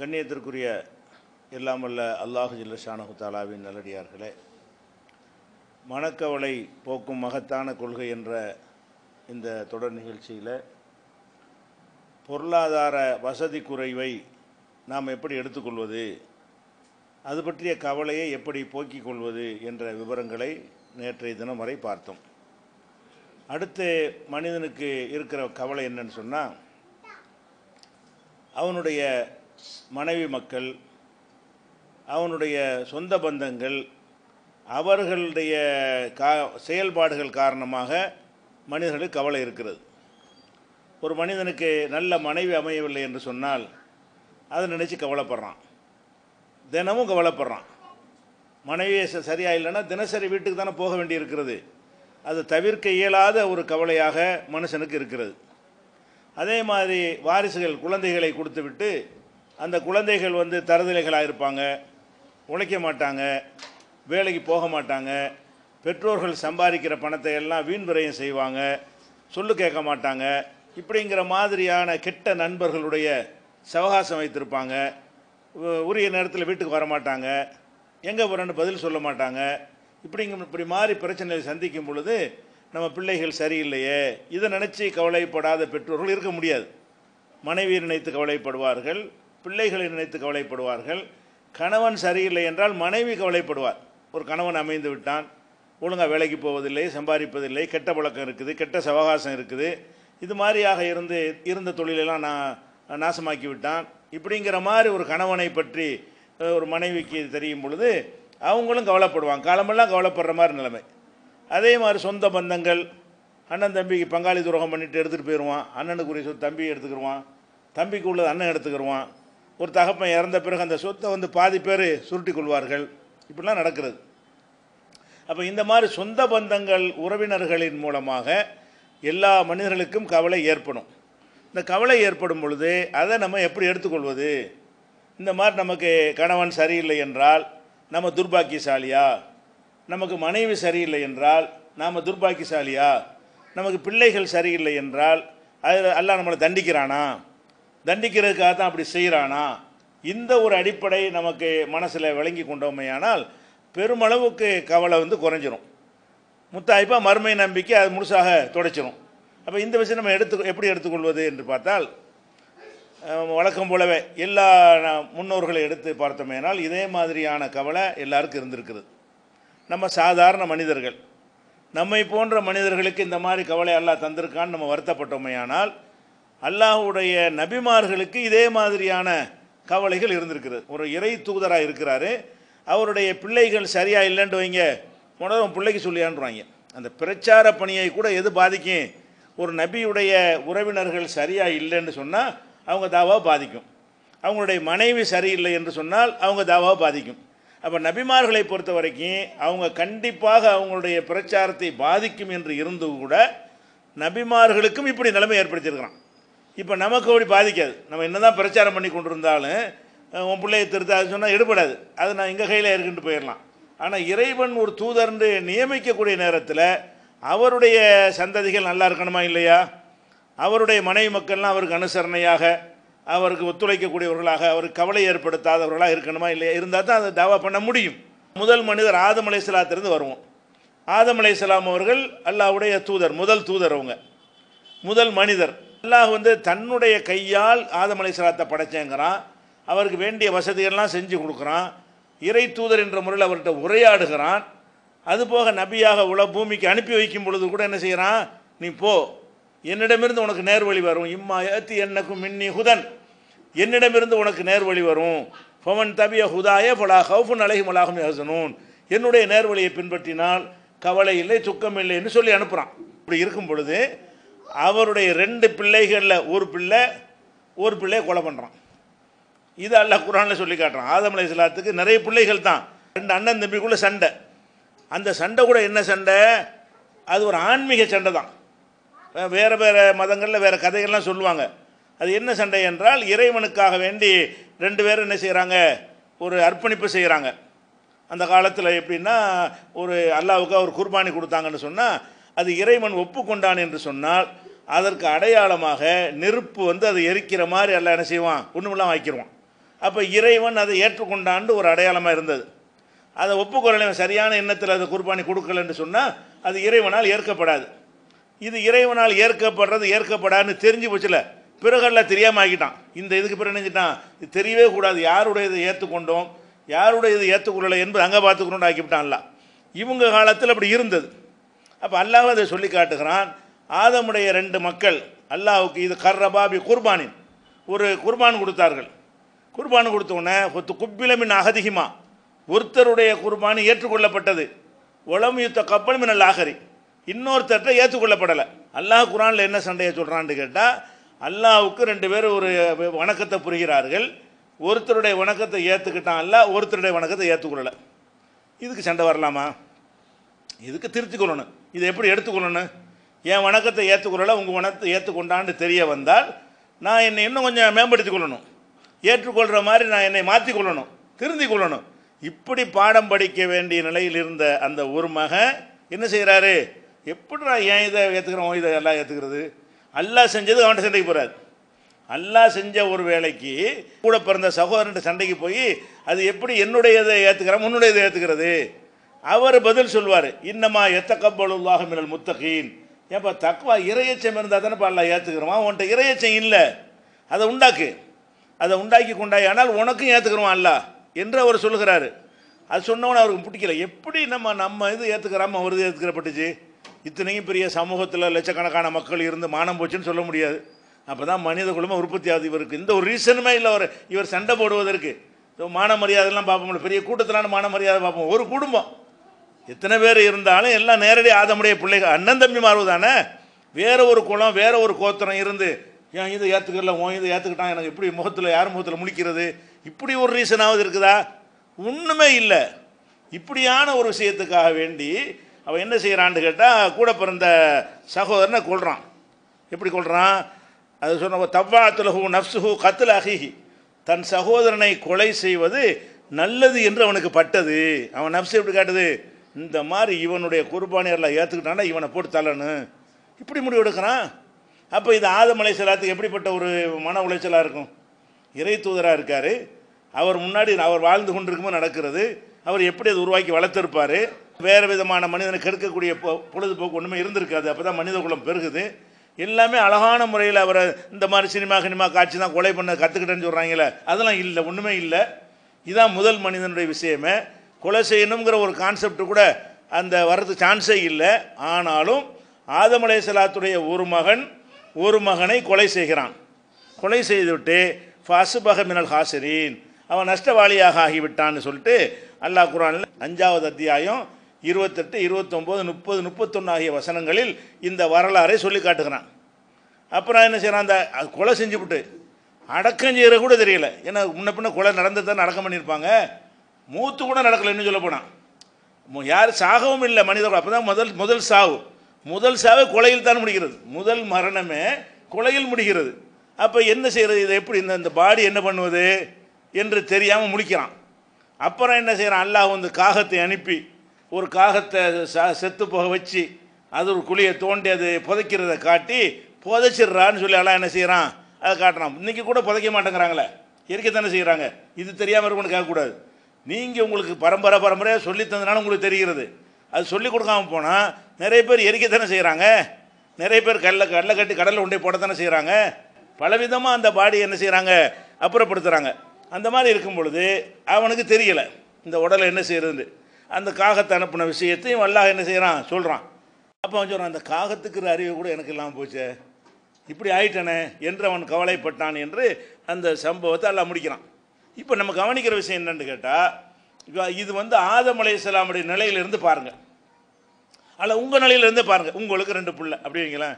கண்ணியத்திற்குரிய இல்லாமல்ல அல்லாஹு ஜில்லஷானு தாலாவின் நல்லடியார்களே மணக்கவலை போக்கும் மகத்தான கொள்கை என்ற இந்த தொடர் நிகழ்ச்சியில் பொருளாதார வசதி குறைவை நாம் எப்படி எடுத்துக்கொள்வது அது பற்றிய கவலையை எப்படி போக்கிக் கொள்வது என்ற விவரங்களை நேற்றைய தினம் வரை பார்த்தோம் அடுத்து மனிதனுக்கு இருக்கிற கவலை என்னன்னு சொன்னால் அவனுடைய மனைவி மக்கள் அவனுடைய சொந்த பந்தங்கள் அவர்களுடைய கா செயல்பாடுகள் காரணமாக மனிதர்களுக்கு கவலை இருக்கிறது ஒரு மனிதனுக்கு நல்ல மனைவி அமையவில்லை என்று சொன்னால் அதை நினச்சி கவலைப்படுறான் தினமும் கவலைப்படுறான் மனைவியை சரியாக இல்லைன்னா தினசரி வீட்டுக்கு தானே போக வேண்டி இருக்கிறது அது தவிர்க்க இயலாத ஒரு கவலையாக மனுஷனுக்கு இருக்கிறது அதே மாதிரி வாரிசுகள் குழந்தைகளை கொடுத்துவிட்டு அந்த குழந்தைகள் வந்து தரதலைகளாக இருப்பாங்க உழைக்க மாட்டாங்க வேலைக்கு போக மாட்டாங்க பெற்றோர்கள் சம்பாதிக்கிற பணத்தை எல்லாம் வீண் செய்வாங்க சொல்லு கேட்க மாட்டாங்க இப்படிங்கிற மாதிரியான கெட்ட நண்பர்களுடைய சவகாசம் வைத்திருப்பாங்க உரிய நேரத்தில் வீட்டுக்கு வரமாட்டாங்க எங்கே போகிறேன்னு பதில் சொல்ல மாட்டாங்க இப்படிங்க இப்படி மாதிரி பிரச்சனைகளை சந்திக்கும் பொழுது நம்ம பிள்ளைகள் சரியில்லையே இதை நினச்சி கவலைப்படாத பெற்றோர்கள் இருக்க முடியாது மனைவியை நினைத்து கவலைப்படுவார்கள் பிள்ளைகளை நினைத்து கவலைப்படுவார்கள் கணவன் சரியில்லை என்றால் மனைவி கவலைப்படுவார் ஒரு கணவன் அமைந்து விட்டான் ஒழுங்காக வேலைக்கு போவதில்லை சம்பாதிப்பதில்லை கெட்ட பழக்கம் இருக்குது கெட்ட சவகாசம் இருக்குது இது மாதிரியாக இருந்து இருந்த தொழிலெல்லாம் நான் நாசமாக்கி விட்டான் இப்படிங்கிற மாதிரி ஒரு கணவனை பற்றி ஒரு மனைவிக்கு தெரியும் பொழுது அவங்களும் கவலைப்படுவாங்க காலமெல்லாம் கவலைப்படுற மாதிரி நிலைமை அதே மாதிரி சொந்த பந்தங்கள் அண்ணன் தம்பிக்கு பங்காளி துரோகம் பண்ணிட்டு எடுத்துகிட்டு போயிடுவான் அண்ணனுக்குரிய சொத்து தம்பி எடுத்துக்கிடுவான் தம்பிக்கு உள்ளது அண்ணன் எடுத்துக்கிடுவான் ஒரு தகப்பன் இறந்த பிறகு அந்த சொத்தை வந்து பாதி பேர் சுருட்டி கொள்வார்கள் இப்படிலாம் நடக்கிறது அப்போ இந்த மாதிரி சொந்த பந்தங்கள் உறவினர்களின் மூலமாக எல்லா மனிதர்களுக்கும் கவலை ஏற்படும் இந்த கவலை ஏற்படும் பொழுது அதை நம்ம எப்படி எடுத்துக்கொள்வது இந்த மாதிரி நமக்கு கணவன் சரியில்லை என்றால் நம்ம துர்பாக்கியசாலியா நமக்கு மனைவி சரியில்லை என்றால் நாம் துர்பாக்கியசாலியா நமக்கு பிள்ளைகள் சரியில்லை என்றால் அது எல்லாம் நம்மளை தண்டிக்கிறானா தண்டிக்கிறதுக்காக தான் அப்படி செய்கிறானா இந்த ஒரு அடிப்படை நமக்கு மனசில் விளங்கி கொண்டோமையானால் பெருமளவுக்கு கவலை வந்து குறைஞ்சிரும் முத்தாய்ப்பாக மறுமை நம்பிக்கை அது முழுசாக துடைச்சிரும் அப்போ இந்த விஷயம் நம்ம எடுத்து எப்படி எடுத்துக்கொள்வது என்று பார்த்தால் வழக்கம் போலவே எல்லா முன்னோர்களை எடுத்து பார்த்தோமேனால் இதே மாதிரியான கவலை எல்லாருக்கும் இருந்திருக்கிறது நம்ம சாதாரண மனிதர்கள் நம்மை போன்ற மனிதர்களுக்கு இந்த மாதிரி கவலை அல்லாஹ் தந்திருக்கான்னு நம்ம வருத்தப்பட்டோமே அல்லாஹுடைய நபிமார்களுக்கு இதே மாதிரியான கவலைகள் இருந்திருக்கிறது ஒரு இறை தூதராக இருக்கிறாரு அவருடைய பிள்ளைகள் சரியாக இல்லைன்ட்டு வைங்க உடனே பிள்ளைக்கு சொல்லியான்றாங்க அந்த பிரச்சார பணியை கூட எது பாதிக்கும் ஒரு நபியுடைய உறவினர்கள் சரியாக இல்லைன்னு சொன்னால் அவங்க தாவாக பாதிக்கும் அவங்களுடைய மனைவி சரியில்லை என்று சொன்னால் அவங்க தாவாக பாதிக்கும் அப்போ நபிமார்களை பொறுத்த வரைக்கும் அவங்க கண்டிப்பாக அவங்களுடைய பிரச்சாரத்தை பாதிக்கும் என்று இருந்து கூட நபிமார்களுக்கும் இப்படி நிலைமை ஏற்படுத்தியிருக்கிறான் இப்போ நமக்கு அப்படி பாதிக்காது நம்ம என்ன தான் பிரச்சாரம் பண்ணி கொண்டிருந்தாலும் உன் பிள்ளையை திருத்த அது சொன்னால் எடுபடாது அது நான் எங்கள் கையில் இருக்குன்ட்டு போயிடலாம் ஆனால் இறைவன் ஒரு தூதர்ந்து நியமிக்கக்கூடிய நேரத்தில் அவருடைய சந்ததிகள் நல்லா இருக்கணுமா இல்லையா அவருடைய மனைவி மக்கள்லாம் அவருக்கு அனுசரணையாக அவருக்கு ஒத்துழைக்கக்கூடியவர்களாக அவருக்கு கவலை ஏற்படுத்தாதவர்களாக இருக்கணுமா இல்லையா இருந்தால் தான் அதை தாவா பண்ண முடியும் முதல் மனிதர் ஆதம் அலைசலாத்திலிருந்து வருவோம் ஆதம் சலாம் அவர்கள் அல்லாஹுடைய தூதர் முதல் தூதர் அவங்க முதல் மனிதர் அல்லாஹ் வந்து தன்னுடைய கையால் ஆதம் அலைசலாத்தை படைச்சேங்கிறான் அவருக்கு வேண்டிய வசதிகள்லாம் செஞ்சு கொடுக்குறான் இறை தூதர் என்ற முறையில் அவர்கிட்ட உரையாடுகிறான் அதுபோக நபியாக உல பூமிக்கு அனுப்பி வைக்கும் பொழுது கூட என்ன செய்கிறான் நீ போ என்னிடமிருந்து உனக்கு நேர் வழி வரும் இம்மா ஏத்தி என்னக்கும் மின்னி ஹுதன் என்னிடமிருந்து உனக்கு நேர் வழி வரும் பவன் தபிய ஹுதாய பலா ஹவுஃபுன் அலஹி மலாகும் யசனூன் என்னுடைய நேர்வழியை பின்பற்றினால் கவலை இல்லை துக்கம் இல்லை என்று சொல்லி அனுப்புகிறான் இப்படி இருக்கும் பொழுது அவருடைய ரெண்டு பிள்ளைகளில் ஒரு பிள்ளை ஒரு பிள்ளையை கொலை பண்ணுறான் இது அல்ல குரானில் சொல்லி காட்டுறான் ஆதமலை அலை இஸ்லாத்துக்கு நிறைய பிள்ளைகள் தான் ரெண்டு அண்ணன் தம்பிக்குள்ளே சண்டை அந்த சண்டை கூட என்ன சண்டை அது ஒரு ஆன்மீக சண்டை தான் வேறு வேறு மதங்களில் வேறு கதைகள்லாம் சொல்லுவாங்க அது என்ன சண்டை என்றால் இறைவனுக்காக வேண்டி ரெண்டு பேரும் என்ன செய்கிறாங்க ஒரு அர்ப்பணிப்பு செய்கிறாங்க அந்த காலத்தில் எப்படின்னா ஒரு அல்லாவுக்கு அவர் குர்பானி கொடுத்தாங்கன்னு சொன்னால் அது இறைவன் ஒப்புக்கொண்டான் என்று சொன்னால் அதற்கு அடையாளமாக நெருப்பு வந்து அதை எரிக்கிற மாதிரி எல்லாம் என்ன செய்வான் ஒன்றுமெல்லாம் வாய்க்கிருவான் அப்போ இறைவன் அதை ஏற்றுக்கொண்டான்னு ஒரு அடையாளமாக இருந்தது அதை ஒப்புக்கொள்ள சரியான எண்ணத்தில் அதை குர்பானி கொடுக்கலன்னு சொன்னால் அது இறைவனால் ஏற்கப்படாது இது இறைவனால் ஏற்கப்படுறது ஏற்கப்படான்னு தெரிஞ்சு போச்சுல பிறகல்ல தெரியாமல் ஆக்கிட்டான் இந்த இதுக்கு பிறகு நினைச்சிட்டான் இது தெரியவே கூடாது யாருடைய இதை ஏற்றுக்கொண்டோம் யாருடைய இது ஏற்றுக்கொள்ளலை என்பது அங்கே பார்த்துக்கணும்னு ஆக்கிவிட்டான்ல இவங்க காலத்தில் அப்படி இருந்தது அப்போ அல்லாஹ் அதை சொல்லி காட்டுகிறான் ஆதமுடைய ரெண்டு மக்கள் அல்லாஹுக்கு இது கர்ரபாபி குர்பானின் ஒரு குர்பான் கொடுத்தார்கள் குர்பான் கொடுத்தோன்னே ஒத்து குப்பிலமின் அகதிகமாக ஒருத்தருடைய குர்பானி ஏற்றுக்கொள்ளப்பட்டது யுத்த கப்பல் மின்னல் ஆகரி இன்னொருத்தர்கிட்ட ஏற்றுக்கொள்ளப்படலை அல்லாஹ் குரானில் என்ன சண்டையை சொல்கிறான்னு கேட்டால் அல்லாவுக்கு ரெண்டு பேர் ஒரு வணக்கத்தை புரிகிறார்கள் ஒருத்தருடைய வணக்கத்தை ஏற்றுக்கிட்டான் அல்ல ஒருத்தருடைய வணக்கத்தை ஏற்றுக்கொள்ளலை இதுக்கு சண்டை வரலாமா இதுக்கு திருத்திக்கொள்ளணும் இதை எப்படி எடுத்துக்கொள்ளணும் என் வணக்கத்தை ஏற்றுக்கொள்ளலை உங்கள் வணக்கத்தை ஏற்றுக்கொண்டான்னு தெரிய வந்தால் நான் என்னை இன்னும் கொஞ்சம் மேம்படுத்தி கொள்ளணும் ஏற்றுக்கொள்கிற மாதிரி நான் என்னை மாற்றி கொள்ளணும் திருந்திக் கொள்ளணும் இப்படி பாடம் படிக்க வேண்டிய நிலையில் இருந்த அந்த ஒரு மகன் என்ன செய்கிறாரு எப்படிடா ஏன் இதை ஏற்றுக்கிறோம் இதை எல்லாம் ஏற்றுக்கிறது அல்லா செஞ்சது அவன்கிட்ட சண்டைக்கு போகிறாரு அல்லா செஞ்ச ஒரு வேலைக்கு கூட பிறந்த சகோதரன்ட்டு சண்டைக்கு போய் அது எப்படி என்னுடைய இதை ஏற்றுக்கிறோம் உன்னுடைய இதை ஏற்றுக்கிறது அவர் பதில் சொல்வார் இன்னமா எத்தக்கப்பலுல்லாக மினல் முத்தகீன் ஏன்ப்பா தக்குவா இறையச்சம் இருந்தால் தானே எல்லாம் ஏற்றுக்கிறோமா உன்கிட்ட இறையச்சம் இல்லை அதை உண்டாக்கு அதை உண்டாக்கி ஆனால் உனக்கும் ஏற்றுக்கிறோம் அல்லா என்று அவர் சொல்கிறாரு அது சொன்னவன் அவருக்கு பிடிக்கல எப்படி நம்ம நம்ம இது ஏற்றுக்கிறாமல் அவர் ஏற்றுக்கிறப்பட்டுச்சு இத்தனையும் பெரிய சமூகத்தில் லட்சக்கணக்கான மக்கள் இருந்து மானம் போச்சுன்னு சொல்ல முடியாது அப்போ தான் மனித குழுமம் உற்பத்தி ஆகுது இவருக்கு இந்த ஒரு ரீசனுமே இல்லை அவர் இவர் சண்டை போடுவதற்கு மான மரியாதைலாம் பார்ப்போம்ல பெரிய கூட்டத்திலான மான மரியாதை பார்ப்போம் ஒரு குடும்பம் எத்தனை பேர் இருந்தாலும் எல்லாம் நேரடி ஆதமுடைய பிள்ளைகள் அண்ணன் தம்பி மாறுவதானே வேறு ஒரு குளம் வேறு ஒரு கோத்திரம் இருந்து ஏன் இதை ஏற்றுக்கல ஓன் இதை ஏற்றுக்கிட்டான் எனக்கு இப்படி முகத்தில் யார் முகத்தில் முடிக்கிறது இப்படி ஒரு ரீசனாவது இருக்குதா ஒன்றுமே இல்லை இப்படியான ஒரு விஷயத்துக்காக வேண்டி அவன் என்ன செய்கிறான்னு கேட்டால் கூட பிறந்த சகோதரனை கொள்கிறான் எப்படி கொள்கிறான் அது சொன்ன தவ்வாத்துலஹூ நப்சுஹூ கத்துல அஹிஹி தன் சகோதரனை கொலை செய்வது நல்லது என்று அவனுக்கு பட்டது அவன் நப்சு எப்படி காட்டுது இந்த மாதிரி இவனுடைய குர்பானியர்களை ஏற்றுக்கிட்டானா இவனை போட்டு தள்ளனு இப்படி முடிவு எடுக்கிறான் அப்போ இது ஆத மலைசலாத்துக்கு எப்படிப்பட்ட ஒரு மன உளைச்சலாக இருக்கும் இறை தூதராக இருக்கார் அவர் முன்னாடி அவர் வாழ்ந்து கொண்டிருக்குமோ நடக்கிறது அவர் எப்படி அது உருவாக்கி வளர்த்துருப்பார் வேறு விதமான மனிதனுக்கு எடுக்கக்கூடிய பொழுதுபோக்கு ஒன்றுமே இருந்திருக்காது அப்போ தான் மனித குலம் பெருகுது எல்லாமே அழகான முறையில் அவரை இந்த மாதிரி சினிமா சினிமா காட்சி தான் கொலை பண்ண கற்றுக்கிட்டேன்னு சொல்கிறாங்களே அதெல்லாம் இல்லை ஒன்றுமே இல்லை இதுதான் முதல் மனிதனுடைய விஷயமே கொலை செய்யணுங்கிற ஒரு கான்செப்ட் கூட அந்த வர்றதுக்கு சான்ஸே இல்லை ஆனாலும் ஆதமலேசலாத்துடைய ஒரு மகன் ஒரு மகனை கொலை செய்கிறான் கொலை செய்துவிட்டு ஃபசுபக மினல் ஹாசரீன் அவன் நஷ்டவாளியாக ஆகிவிட்டான்னு சொல்லிட்டு அல்லாஹ் குரானில் அஞ்சாவது அத்தியாயம் இருபத்தெட்டு இருபத்தொம்போது முப்பது முப்பத்தொன்று ஆகிய வசனங்களில் இந்த வரலாறை சொல்லி காட்டுகிறான் அப்புறம் என்ன செய்கிறான் அந்த கொலை செஞ்சுவிட்டு அடக்கம் செய்கிற கூட தெரியல ஏன்னா முன்ன பின்ன கொலை நடந்து தான் அடக்கம் பண்ணியிருப்பாங்க மூத்து கூட நடக்கலைன்னு சொல்ல போனான் யார் சாகவும் இல்லை மனிதர்கள் அப்போ தான் முதல் முதல் சாவு முதல் சாவை கொலையில் தான் முடிகிறது முதல் மரணமே கொலையில் முடிகிறது அப்போ என்ன செய்கிறது இதை எப்படி இந்த இந்த பாடி என்ன பண்ணுவது என்று தெரியாமல் முடிக்கிறான் அப்புறம் என்ன செய்கிறான் அல்லாஹ் வந்து காகத்தை அனுப்பி ஒரு காகத்தை செத்து போக வச்சு அது ஒரு குழியை தோண்டி அது புதைக்கிறத காட்டி புதைச்சிடுறான்னு சொல்லி எல்லாம் என்ன செய்கிறான் அதை காட்டுறான் இன்றைக்கி கூட புதைக்க மாட்டேங்கிறாங்களே தானே செய்கிறாங்க இது தெரியாமல் இருக்கும்னு கேட்கக்கூடாது நீங்கள் உங்களுக்கு பரம்பரை பரம்பரையாக சொல்லி தந்தனாலும் உங்களுக்கு தெரிகிறது அது சொல்லி கொடுக்காமல் போனால் நிறைய பேர் தானே செய்கிறாங்க நிறைய பேர் கடலை கடலை கட்டி கடலில் உண்டை தானே செய்கிறாங்க பலவிதமாக அந்த பாடி என்ன செய்கிறாங்க அப்புறப்படுத்துகிறாங்க அந்த மாதிரி இருக்கும் பொழுது அவனுக்கு தெரியலை இந்த உடலை என்ன செய்கிறது அந்த காகத்தை அனுப்பின விஷயத்தையும் வல்லாக என்ன செய்கிறான் சொல்கிறான் அப்போ அவன் சொல்கிறான் அந்த காகத்துக்குற அறிவு கூட எனக்கு இல்லாமல் போச்சு இப்படி ஆயிட்டனே என்று அவன் கவலைப்பட்டான் என்று அந்த சம்பவத்தை எல்லாம் முடிக்கிறான் இப்போ நம்ம கவனிக்கிற விஷயம் என்னென்னு கேட்டால் இது வந்து ஆதம் அலை நிலையிலேருந்து நிலையிலிருந்து பாருங்கள் அல்ல உங்கள் நிலையிலேருந்து பாருங்கள் உங்களுக்கு ரெண்டு பிள்ளை அப்படிங்களேன்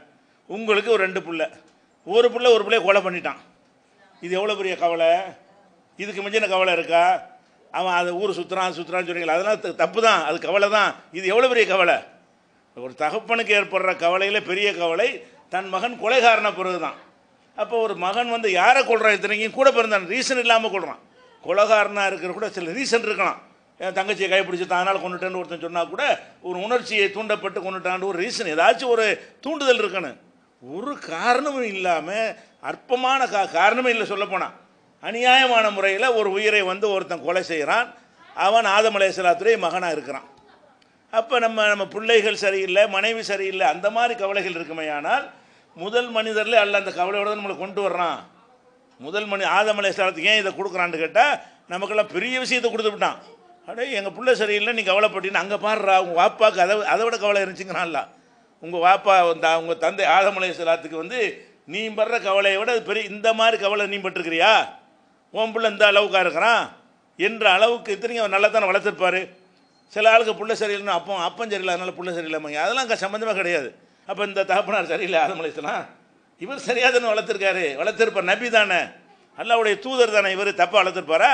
உங்களுக்கு ஒரு ரெண்டு பிள்ளை ஒரு பிள்ளை ஒரு பிள்ளைய கொலை பண்ணிட்டான் இது எவ்வளோ பெரிய கவலை இதுக்கு மிஞ்சின கவலை இருக்கா அவன் அதை ஊர் சுற்றுறான் சுற்றுறான்னு சொல்கிறீங்களா அதெல்லாம் தப்பு தான் அது கவலை தான் இது எவ்வளோ பெரிய கவலை ஒரு தகப்பனுக்கு ஏற்படுற கவலையில் பெரிய கவலை தன் மகன் கொலைகாரன பிறகு தான் அப்போ ஒரு மகன் வந்து யாரை கொள்கிறான் இத்தனைக்கும் கூட பிறந்தான் ரீசன் இல்லாமல் கொள்கிறான் கொலகாரனாக இருக்கிற கூட சில ரீசன் இருக்கலாம் என் தங்கச்சியை கைப்பிடிச்சு தானால் கொண்டுட்டேன்னு ஒருத்தன் சொன்னால் கூட ஒரு உணர்ச்சியை தூண்டப்பட்டு கொண்டுட்டான்னு ஒரு ரீசன் ஏதாச்சும் ஒரு தூண்டுதல் இருக்கணும் ஒரு காரணமும் இல்லாமல் அற்பமான கா காரணமே இல்லை சொல்லப்போனால் அநியாயமான முறையில் ஒரு உயிரை வந்து ஒருத்தன் கொலை செய்கிறான் அவன் ஆதமலேஸ்வராத்துடைய மகனாக இருக்கிறான் அப்போ நம்ம நம்ம பிள்ளைகள் சரியில்லை மனைவி சரியில்லை அந்த மாதிரி கவலைகள் இருக்குமே ஆனால் முதல் மனிதர்லே அல்ல அந்த கவலையோடு தான் நம்மளை கொண்டு வர்றான் முதல் ஆதமலை ஆதமலேஸ்வரத்துக்கு ஏன் இதை கொடுக்குறான்னு கேட்டால் நமக்கெல்லாம் பெரிய விஷயத்தை கொடுத்துவிட்டான் அடே எங்கள் பிள்ளை சரியில்லை நீ கவலைப்பட்டின்னு அங்கே பாடுறா உங்கள் வாப்பாவுக்கு அதை அதை விட கவலை இருந்துச்சுங்கிறான்ல உங்கள் வாப்பா அந்த உங்கள் தந்தை சலாத்துக்கு வந்து நீ படுற கவலையை விட அது பெரிய இந்த மாதிரி கவலை நீ பட்டிருக்கிறியா உன் பிள்ளை இந்த அளவுக்காக இருக்கிறான் என்ற அளவுக்கு இத்தனையும் அவர் நல்லா தானே வளர்த்துருப்பார் சில ஆளுக்கு புள்ள சரியில்லைனா அப்போ அப்பம் சரியில்லை அதனால் புள்ள சரியில்லைமாங்க அதெல்லாம் அங்கே சம்மந்தமாக கிடையாது அப்போ இந்த தகப்பனார் சரியில்லை ஆதமலைத்தலாம் இவர் சரியாக தானே வளர்த்துருக்காரு வளர்த்துருப்பார் நபி தானே அல்லாவுடைய தூதர் தானே இவர் தப்பாக வளர்த்துருப்பாரா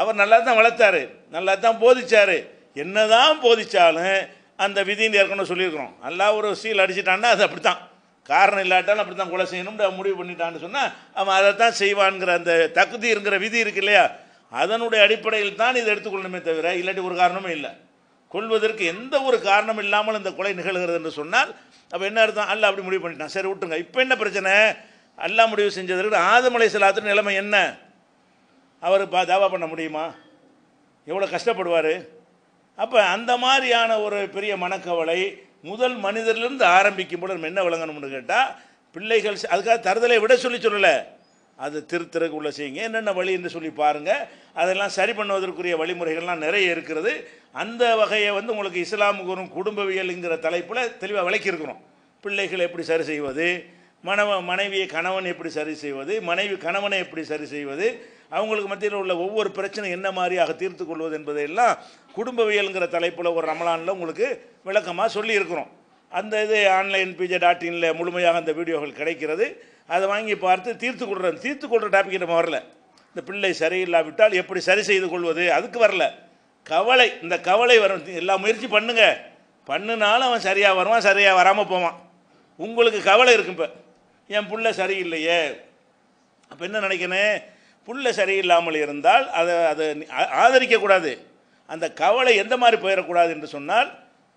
அவர் நல்லா தான் வளர்த்தாரு நல்லா தான் போதிச்சார் என்ன தான் போதித்தாலும் அந்த விதி ஏற்கனவே சொல்லியிருக்கிறோம் அல்லா ஒரு சீல் அடிச்சிட்டான்னா அது அப்படி தான் காரணம் இல்லாட்டாலும் அப்படி தான் கொலை செய்யணும் முடிவு பண்ணிட்டான்னு சொன்னால் அவன் அதை தான் செய்வான்ங்கிற அந்த தகுதி இருக்கிற விதி இருக்கு இல்லையா அதனுடைய அடிப்படையில் தான் இதை எடுத்துக்கொள்ளணுமே தவிர இல்லாட்டி ஒரு காரணமும் இல்லை கொள்வதற்கு எந்த ஒரு காரணம் இல்லாமல் இந்த கொலை நிகழ்கிறது என்று சொன்னால் அப்போ என்ன அர்த்தம் அல்ல அப்படி முடிவு பண்ணிட்டான் சரி விட்டுங்க இப்போ என்ன பிரச்சனை அல்லா முடிவு செஞ்சதற்கு ஆதமலை செலாத்து நிலைமை என்ன அவர் பா தாவா பண்ண முடியுமா எவ்வளோ கஷ்டப்படுவார் அப்போ அந்த மாதிரியான ஒரு பெரிய மனக்கவலை முதல் மனிதர்லேருந்து ஆரம்பிக்கும் போது நம்ம என்ன விளங்கணும்னு கேட்டால் பிள்ளைகள் அதுக்காக தருதலை விட சொல்லி சொல்லலை அது திருத்தருக்கு உள்ள செய்யுங்க என்னென்ன வழி என்று சொல்லி பாருங்கள் அதெல்லாம் சரி பண்ணுவதற்குரிய வழிமுறைகள்லாம் நிறைய இருக்கிறது அந்த வகையை வந்து உங்களுக்கு இஸ்லாமுக்கு வரும் குடும்பவியலுங்கிற தலைப்பில் தெளிவாக விளக்கியிருக்கிறோம் பிள்ளைகளை எப்படி சரி செய்வது மனவ மனைவியை கணவன் எப்படி சரி செய்வது மனைவி கணவனை எப்படி சரி செய்வது அவங்களுக்கு மத்தியில் உள்ள ஒவ்வொரு பிரச்சனை என்ன மாதிரியாக தீர்த்து கொள்வது என்பதையெல்லாம் குடும்பவியலுங்கிற தலைப்பில் ஒரு ரமலானில் உங்களுக்கு விளக்கமாக சொல்லியிருக்கிறோம் அந்த இது ஆன்லைன் பிஜே டாட் இனில் முழுமையாக அந்த வீடியோகள் கிடைக்கிறது அதை வாங்கி பார்த்து தீர்த்து கொடுறேன் தீர்த்து கொள்கிற டாபிக் நம்ம வரல இந்த பிள்ளை சரியில்லாவிட்டால் எப்படி சரி செய்து கொள்வது அதுக்கு வரல கவலை இந்த கவலை வரும் எல்லா முயற்சி பண்ணுங்க பண்ணுனாலும் அவன் சரியாக வருவான் சரியாக வராமல் போவான் உங்களுக்கு கவலை இருக்கும் இப்போ என் புள்ள சரியில்லையே அப்போ என்ன நினைக்கணும் புள்ள சரியில்லாமல் இருந்தால் அதை அதை ஆதரிக்கக்கூடாது அந்த கவலை எந்த மாதிரி போயிடக்கூடாது என்று சொன்னால்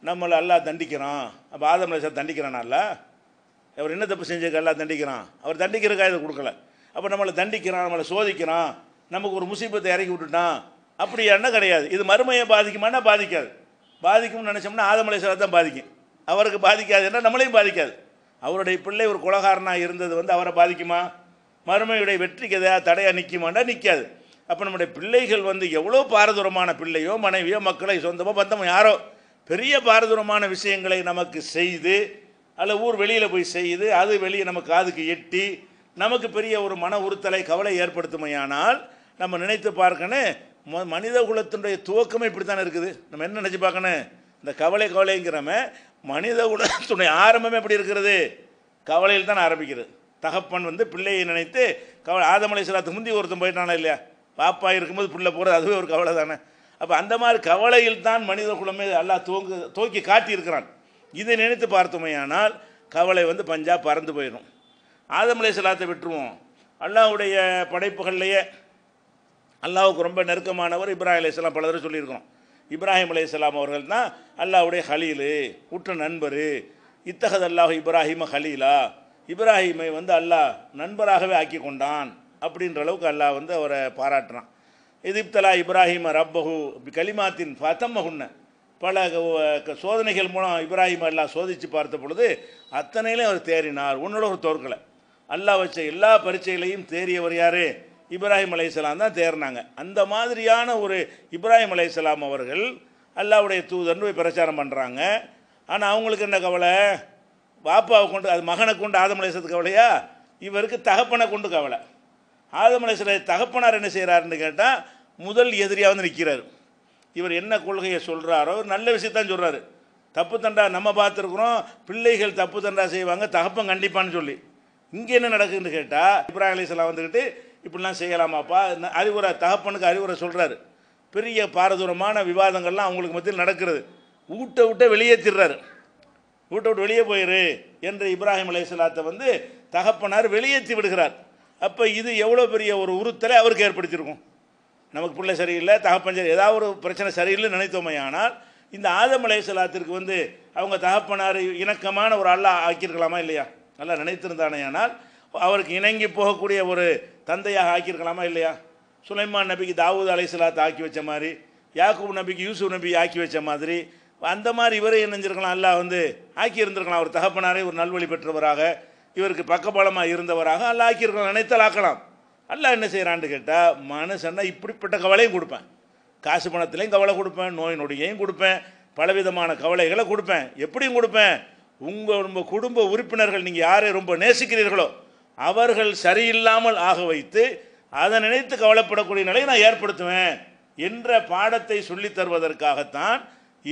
நம்மளை அல்லா தண்டிக்கிறான் அப்போ ஆதம் அலிசா தண்டிக்கிறான் அல்ல அவர் என்ன தப்பு செஞ்சுக்க எல்லாம் தண்டிக்கிறான் அவர் தண்டிக்கிறக்காக இதை கொடுக்கல அப்போ நம்மளை தண்டிக்கிறான் நம்மளை சோதிக்கிறான் நமக்கு ஒரு முசீபத்தை இறக்கி விட்டுட்டான் அப்படி என்ன கிடையாது இது மறுமையை பாதிக்குமானா பாதிக்காது பாதிக்கும்னு நினச்சோம்னா அலிசாவை தான் பாதிக்கும் அவருக்கு பாதிக்காது என்ன நம்மளையும் பாதிக்காது அவருடைய பிள்ளை ஒரு குலகாரனாக இருந்தது வந்து அவரை பாதிக்குமா மறுமையுடைய வெற்றிக்கு எதாவது தடையாக நிற்குமாண்டா நிற்காது அப்போ நம்முடைய பிள்ளைகள் வந்து எவ்வளோ பாரதூரமான பிள்ளையோ மனைவியோ மக்களை சொந்தமோ பந்தமோ யாரோ பெரிய பாரதூரமான விஷயங்களை நமக்கு செய்து அல்ல ஊர் வெளியில் போய் செய்து அது வெளியே நமக்கு காதுக்கு எட்டி நமக்கு பெரிய ஒரு மன உறுத்தலை கவலை ஏற்படுத்துமையானால் நம்ம நினைத்து பார்க்கணும் மனித குலத்தினுடைய துவக்கமே இப்படி தானே இருக்குது நம்ம என்ன நினச்சி பார்க்கணும் இந்த கவலை கவலைங்கிறம மனித குலத்துடைய ஆரம்பமே எப்படி இருக்கிறது கவலையில் தான் ஆரம்பிக்கிறது தகப்பன் வந்து பிள்ளையை நினைத்து கவலை ஆதமலை சிலாத்து முந்தி ஒருத்தன் போயிட்டானா இல்லையா பாப்பா இருக்கும்போது புள்ள போகிறது அதுவே ஒரு கவலை தானே அப்போ அந்த மாதிரி கவலையில் தான் மனித குலமே எல்லாம் தூங்கு தூக்கி காட்டியிருக்கிறான் இதை நினைத்து பார்த்தோமே ஆனால் கவலை வந்து பஞ்சா பறந்து போயிடும் ஆதமலை சலாத்தை விட்டுருவோம் அல்லாவுடைய படைப்புகள்லையே அல்லாவுக்கு ரொம்ப நெருக்கமானவர் இப்ராஹிம் அலையாம் பல தடவை சொல்லியிருக்கிறோம் இப்ராஹிம் அலையாம் அவர்கள் தான் அல்லாவுடைய ஹலீலு உற்ற நண்பர் இத்தகது அல்லாஹ் இப்ராஹிம ஹலீலா இப்ராஹிமை வந்து அல்லாஹ் நண்பராகவே ஆக்கி கொண்டான் அப்படின்ற அளவுக்கு அல்லாஹ் வந்து அவரை பாராட்டுறான் இதிப்தலா இப்ராஹிம் ரப்பஹு கலிமாத்தின் ஃபத்தம்மகுன்ன பல சோதனைகள் மூலம் இப்ராஹிம் அல்லா சோதித்து பார்த்த பொழுது அத்தனையிலையும் அவர் தேறினார் உன்னோட ஒரு தோற்கலை அல்லா வச்ச எல்லா பரீட்சைகளையும் தேறியவர் யார் இப்ராஹிம் அலையாம் தான் தேறினாங்க அந்த மாதிரியான ஒரு இப்ராஹிம் அலையாம் அவர்கள் அல்லாவுடைய தூதன் போய் பிரச்சாரம் பண்ணுறாங்க ஆனால் அவங்களுக்கு என்ன கவலை பாப்பாவை கொண்டு அது மகனை கொண்டு ஆதம் அலைசத்து கவலையா இவருக்கு தகப்பனை கொண்டு கவலை ஆதம் அலையாசலை தகப்பனார் என்ன செய்கிறாருன்னு கேட்டால் முதல் எதிரியாக வந்து நிற்கிறார் இவர் என்ன கொள்கையை சொல்கிறாரோ நல்ல விஷயத்தான் சொல்கிறாரு தப்பு தண்டா நம்ம பார்த்துருக்குறோம் பிள்ளைகள் தப்பு தண்டா செய்வாங்க தகப்பம் கண்டிப்பான்னு சொல்லி இங்கே என்ன நடக்குதுன்னு கேட்டால் இப்ராஹிம் அலிஸ்லாம் வந்துக்கிட்டு இப்படிலாம் செய்யலாமாப்பா அறிவுரை தகப்பனுக்கு அறிவுரை சொல்கிறாரு பெரிய பாரதூரமான விவாதங்கள்லாம் அவங்களுக்கு மத்தியில் நடக்கிறது ஊட்ட விட்ட வெளியேற்றிடுறாரு ஊட்ட விட்டு வெளியே போயிரு என்று இப்ராஹிம் அலையாத்தை வந்து தகப்பனார் வெளியேற்றி விடுகிறார் அப்போ இது எவ்வளோ பெரிய ஒரு உறுத்தலை அவருக்கு ஏற்படுத்தியிருக்கும் நமக்கு பிள்ளை சரியில்லை தகப்பன் சரி ஏதாவது ஒரு பிரச்சனை சரியில்லைன்னு நினைத்தோமே ஆனால் இந்த ஆதம் அலையலாத்திற்கு வந்து அவங்க தகப்பனார் இணக்கமான ஒரு அல்லா ஆக்கியிருக்கலாமா இல்லையா நல்லா நினைத்திருந்தானே ஆனால் அவருக்கு இணங்கி போகக்கூடிய ஒரு தந்தையாக ஆக்கியிருக்கலாமா இல்லையா சுலைமான் நபிக்கு தாவூத் அலைசலாத்தை ஆக்கி வச்ச மாதிரி யாக்கூப் நபிக்கு யூசுப் நபி ஆக்கி வச்ச மாதிரி அந்த மாதிரி இவரே இணைஞ்சிருக்கலாம் அல்லா வந்து ஆக்கி இருந்திருக்கலாம் தகப்பனாரே ஒரு நல்வழி பெற்றவராக இவருக்கு பக்கபலமாக இருந்தவராக அல்ல ஆக்கியிருக்கலாம் நினைத்தால் ஆக்கலாம் அல்ல என்ன செய்கிறான்னு கேட்டால் மனுஷன்னா இப்படிப்பட்ட கவலையும் கொடுப்பேன் காசு பணத்துலேயும் கவலை கொடுப்பேன் நோய் நொடியையும் கொடுப்பேன் பலவிதமான கவலைகளை கொடுப்பேன் எப்படியும் கொடுப்பேன் உங்கள் உங்கள் குடும்ப உறுப்பினர்கள் நீங்கள் யாரை ரொம்ப நேசிக்கிறீர்களோ அவர்கள் சரியில்லாமல் ஆக வைத்து அதை நினைத்து கவலைப்படக்கூடிய நிலையை நான் ஏற்படுத்துவேன் என்ற பாடத்தை சொல்லித் தருவதற்காகத்தான்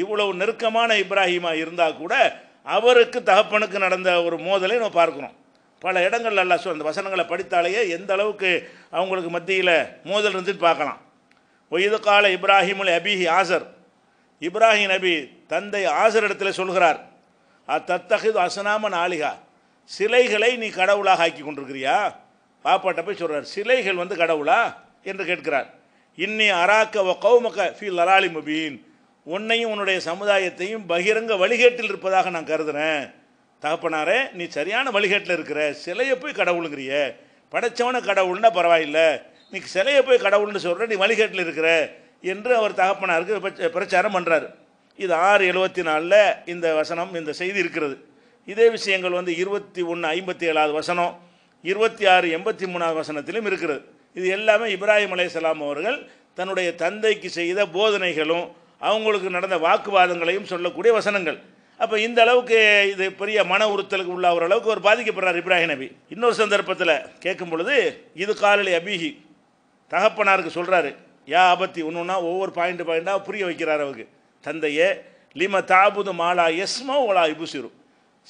இவ்வளவு நெருக்கமான இப்ராஹிமா இருந்தால் கூட அவருக்கு தகப்பனுக்கு நடந்த ஒரு மோதலை நம்ம பார்க்குறோம் பல இடங்கள் நல்லா சொல் அந்த வசனங்களை படித்தாலேயே எந்த அளவுக்கு அவங்களுக்கு மத்தியில் மோதல் இருந்துட்டு பார்க்கலாம் ஒய்து கால அலி அபிஹி ஆசர் இப்ராஹிம் நபி தந்தை ஆசர் இடத்துல சொல்கிறார் தத்தகு அசனாம நாளிகா சிலைகளை நீ கடவுளாக ஆக்கி கொண்டிருக்கிறியா பாப்பாட்ட போய் சொல்கிறார் சிலைகள் வந்து கடவுளா என்று கேட்கிறார் இன்னி அராக்க ஒ கௌமக்க ஃபீல் லலாலி முபீன் உன்னையும் உன்னுடைய சமுதாயத்தையும் பகிரங்க வழிகேட்டில் இருப்பதாக நான் கருதுகிறேன் தகப்பனாரே நீ சரியான வழிகேட்டில் இருக்கிற சிலையை போய் கடவுளுங்கிறிய படைச்சவன கடவுள்னா பரவாயில்ல நீ சிலையை போய் கடவுள்னு சொல்கிற நீ வழிகேட்டில் இருக்கிற என்று அவர் தகப்பனாருக்கு பிரச்சாரம் பண்ணுறார் இது ஆறு எழுபத்தி நாலில் இந்த வசனம் இந்த செய்தி இருக்கிறது இதே விஷயங்கள் வந்து இருபத்தி ஒன்று ஐம்பத்தி ஏழாவது வசனம் இருபத்தி ஆறு எண்பத்தி மூணாவது வசனத்திலும் இருக்கிறது இது எல்லாமே இப்ராஹிம் அலையாம் அவர்கள் தன்னுடைய தந்தைக்கு செய்த போதனைகளும் அவங்களுக்கு நடந்த வாக்குவாதங்களையும் சொல்லக்கூடிய வசனங்கள் அப்போ இந்த அளவுக்கு இது பெரிய மன உறுத்தலுக்கு உள்ள ஒரு அளவுக்கு ஒரு பாதிக்கப்படுறார் இப்ராஹிம் நபி இன்னொரு சந்தர்ப்பத்தில் கேட்கும் பொழுது இது காலலி அபிஹி தகப்பனாருக்கு சொல்கிறாரு யா ஆபத்தி ஒன்றுனா ஒவ்வொரு பாயிண்ட் பாயிண்டாக புரிய வைக்கிறார் அவருக்கு தந்தையே லிம தாபுது மாலா எஸ்மோ ஒலா இபுசிரும்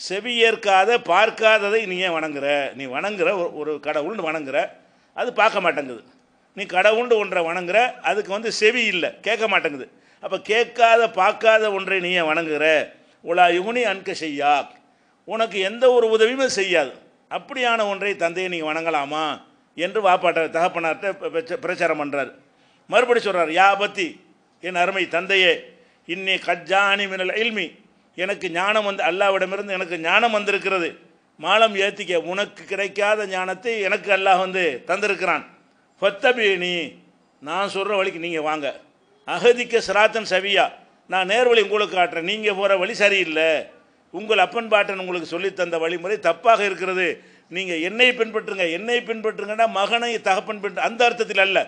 செவி ஏற்காத பார்க்காததை நீ ஏன் வணங்குற நீ வணங்குற ஒரு கடவுள்னு வணங்குற அது பார்க்க மாட்டேங்குது நீ கடவுண்டு ஒன்றை வணங்குற அதுக்கு வந்து செவி இல்லை கேட்க மாட்டேங்குது அப்போ கேட்காத பார்க்காத ஒன்றை நீ வணங்குகிற உலா யுகுனி அன்க செய்யா உனக்கு எந்த ஒரு உதவியுமே செய்யாது அப்படியான ஒன்றை தந்தையை நீங்கள் வணங்கலாமா என்று வாப்பாட்டார் தகப்பனார்கிட்ட பிரச்சாரம் பண்ணுறார் மறுபடி சொல்கிறார் யா பத்தி என் அருமை தந்தையே இன்னி கஜானி மினல் இல்மி எனக்கு ஞானம் வந்து அல்லாவிடமிருந்து எனக்கு ஞானம் வந்திருக்கிறது மாலம் ஏற்றிக்க உனக்கு கிடைக்காத ஞானத்தை எனக்கு அல்லாஹ் வந்து தந்திருக்கிறான் ஃபத்தபி நீ நான் சொல்கிற வழிக்கு நீங்கள் வாங்க அகதிக்க சிராத்தன் சவியா நான் நேர்வழி உங்களுக்கு காட்டுறேன் நீங்கள் போகிற வழி சரியில்லை உங்கள் அப்பன் பாட்டன் உங்களுக்கு சொல்லித்தந்த வழிமுறை தப்பாக இருக்கிறது நீங்கள் என்னை பின்பற்றுங்க என்னை பின்பற்றுங்கன்னா மகனை தகப்பன் பின் அந்த அர்த்தத்தில் அல்ல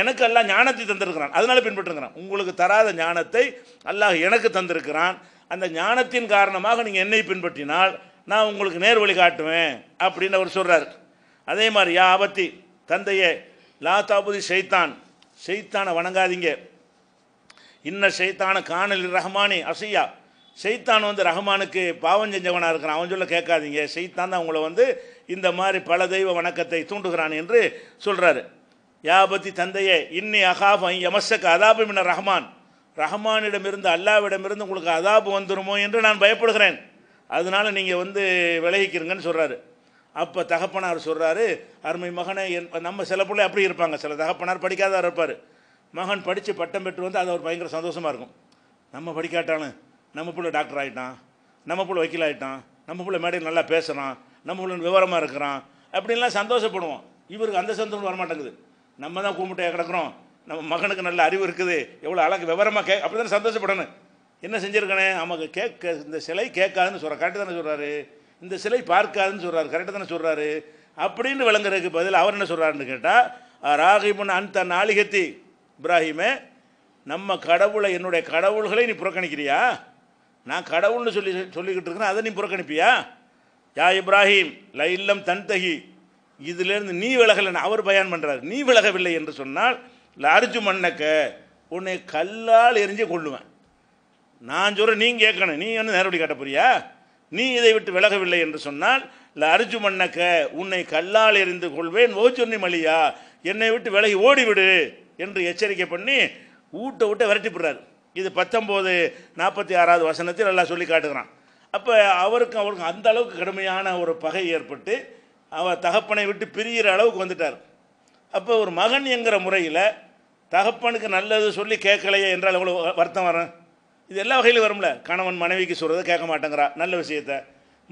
எனக்கு எல்லாம் ஞானத்தை தந்திருக்கிறான் அதனால் பின்பற்றுங்கிறான் உங்களுக்கு தராத ஞானத்தை அல்லாஹ் எனக்கு தந்திருக்கிறான் அந்த ஞானத்தின் காரணமாக நீங்கள் என்னை பின்பற்றினால் நான் உங்களுக்கு நேர் வழி காட்டுவேன் அப்படின்னு அவர் சொல்கிறார் அதே மாதிரி யா ஆபத்தி தந்தையே லா தாபுதி ஷெய்தான் வணங்காதீங்க இன்ன சைத்தான காணல் ரஹ்மானே அசையா சைத்தான் வந்து ரஹ்மானுக்கு பாவம் செஞ்சவனாக இருக்கிறான் அவன் சொல்ல கேட்காதீங்க சைத்தான் தான் அவங்கள வந்து இந்த மாதிரி பல தெய்வ வணக்கத்தை தூண்டுகிறான் என்று சொல்கிறாரு யாபத்தி தந்தையே இன்னி அகாப் எமசக்கு அதாபு மின்ன ரஹ்மான் ரஹ்மானிடமிருந்து அல்லாவிடமிருந்து உங்களுக்கு அதாபு வந்துருமோ என்று நான் பயப்படுகிறேன் அதனால் நீங்கள் வந்து விலகிக்கிறீங்கன்னு சொல்கிறாரு அப்போ தகப்பனார் சொல்கிறாரு அருமை மகனை நம்ம சில பிள்ளை அப்படி இருப்பாங்க சில தகப்பனார் படிக்காதார் இருப்பார் மகன் படித்து பட்டம் பெற்று வந்து அது ஒரு பயங்கர சந்தோஷமாக இருக்கும் நம்ம படிக்காட்டாலும் நம்ம பிள்ளை டாக்டர் ஆகிட்டான் நம்ம பிள்ளை வக்கீல் ஆகிட்டான் நம்ம பிள்ளை மேடையில் நல்லா பேசுகிறான் நம்ம பிள்ளை விவரமாக இருக்கிறான் அப்படின்லாம் சந்தோஷப்படுவோம் இவருக்கு அந்த சந்தோஷம் வரமாட்டேங்குது நம்ம தான் கூம்பிட்டையாக கிடக்கிறோம் நம்ம மகனுக்கு நல்ல அறிவு இருக்குது எவ்வளோ அழகு விவரமாக கே அப்படி தானே சந்தோஷப்படணும் என்ன செஞ்சுருக்கானே அவங்க கேட்க இந்த சிலை கேட்காதுன்னு சொல்கிறார் கரெக்டு தானே சொல்கிறாரு இந்த சிலை பார்க்காதுன்னு சொல்கிறார் கரெக்டு தானே சொல்கிறாரு அப்படின்னு விளங்குறதுக்கு பதில் அவர் என்ன சொல்கிறாருன்னு கேட்டால் ராகிபுன் அந்த நாளிகத்தி இப்ராஹிமே நம்ம கடவுளை என்னுடைய கடவுள்களை நீ புறக்கணிக்கிறியா நான் கடவுள்னு சொல்லி சொல்லிக்கிட்டு இருக்கிறேன் அதை நீ புறக்கணிப்பியா யா இப்ராஹிம் லைல்லம் தன்தகி இதிலேருந்து நீ விலகலைன்னு அவர் பயன் பண்ணுறாரு நீ விலகவில்லை என்று சொன்னால் லார்ஜு மண்ணக்க உன்னை கல்லால் எரிஞ்சே கொள்ளுவேன் நான் சொல்கிறேன் நீ கேட்கணும் நீ வந்து நேரடி காட்டப்போறியா நீ இதை விட்டு விலகவில்லை என்று சொன்னால் இல்லை அரிஜு மண்ணக்க உன்னை கல்லால் எறிந்து கொள்வேன் ஓச்சொன்னி மலியா என்னை விட்டு விலகி ஓடிவிடு என்று எச்சரிக்கை பண்ணி ஊட்ட ஊட்ட விரட்டி போடுறார் இது பத்தொம்போது நாற்பத்தி ஆறாவது வசனத்தில் நல்லா சொல்லி காட்டுகிறான் அப்போ அவருக்கும் அவருக்கும் அந்த அளவுக்கு கடுமையான ஒரு பகை ஏற்பட்டு அவர் தகப்பனை விட்டு பிரிகிற அளவுக்கு வந்துட்டார் அப்போ ஒரு மகன் என்கிற முறையில் தகப்பனுக்கு நல்லது சொல்லி கேட்கலையே என்றால் எவ்வளோ வருத்தம் வரும் இது எல்லா வகையிலும் வரும்ல கணவன் மனைவிக்கு சொல்கிறத கேட்க மாட்டேங்கிறா நல்ல விஷயத்த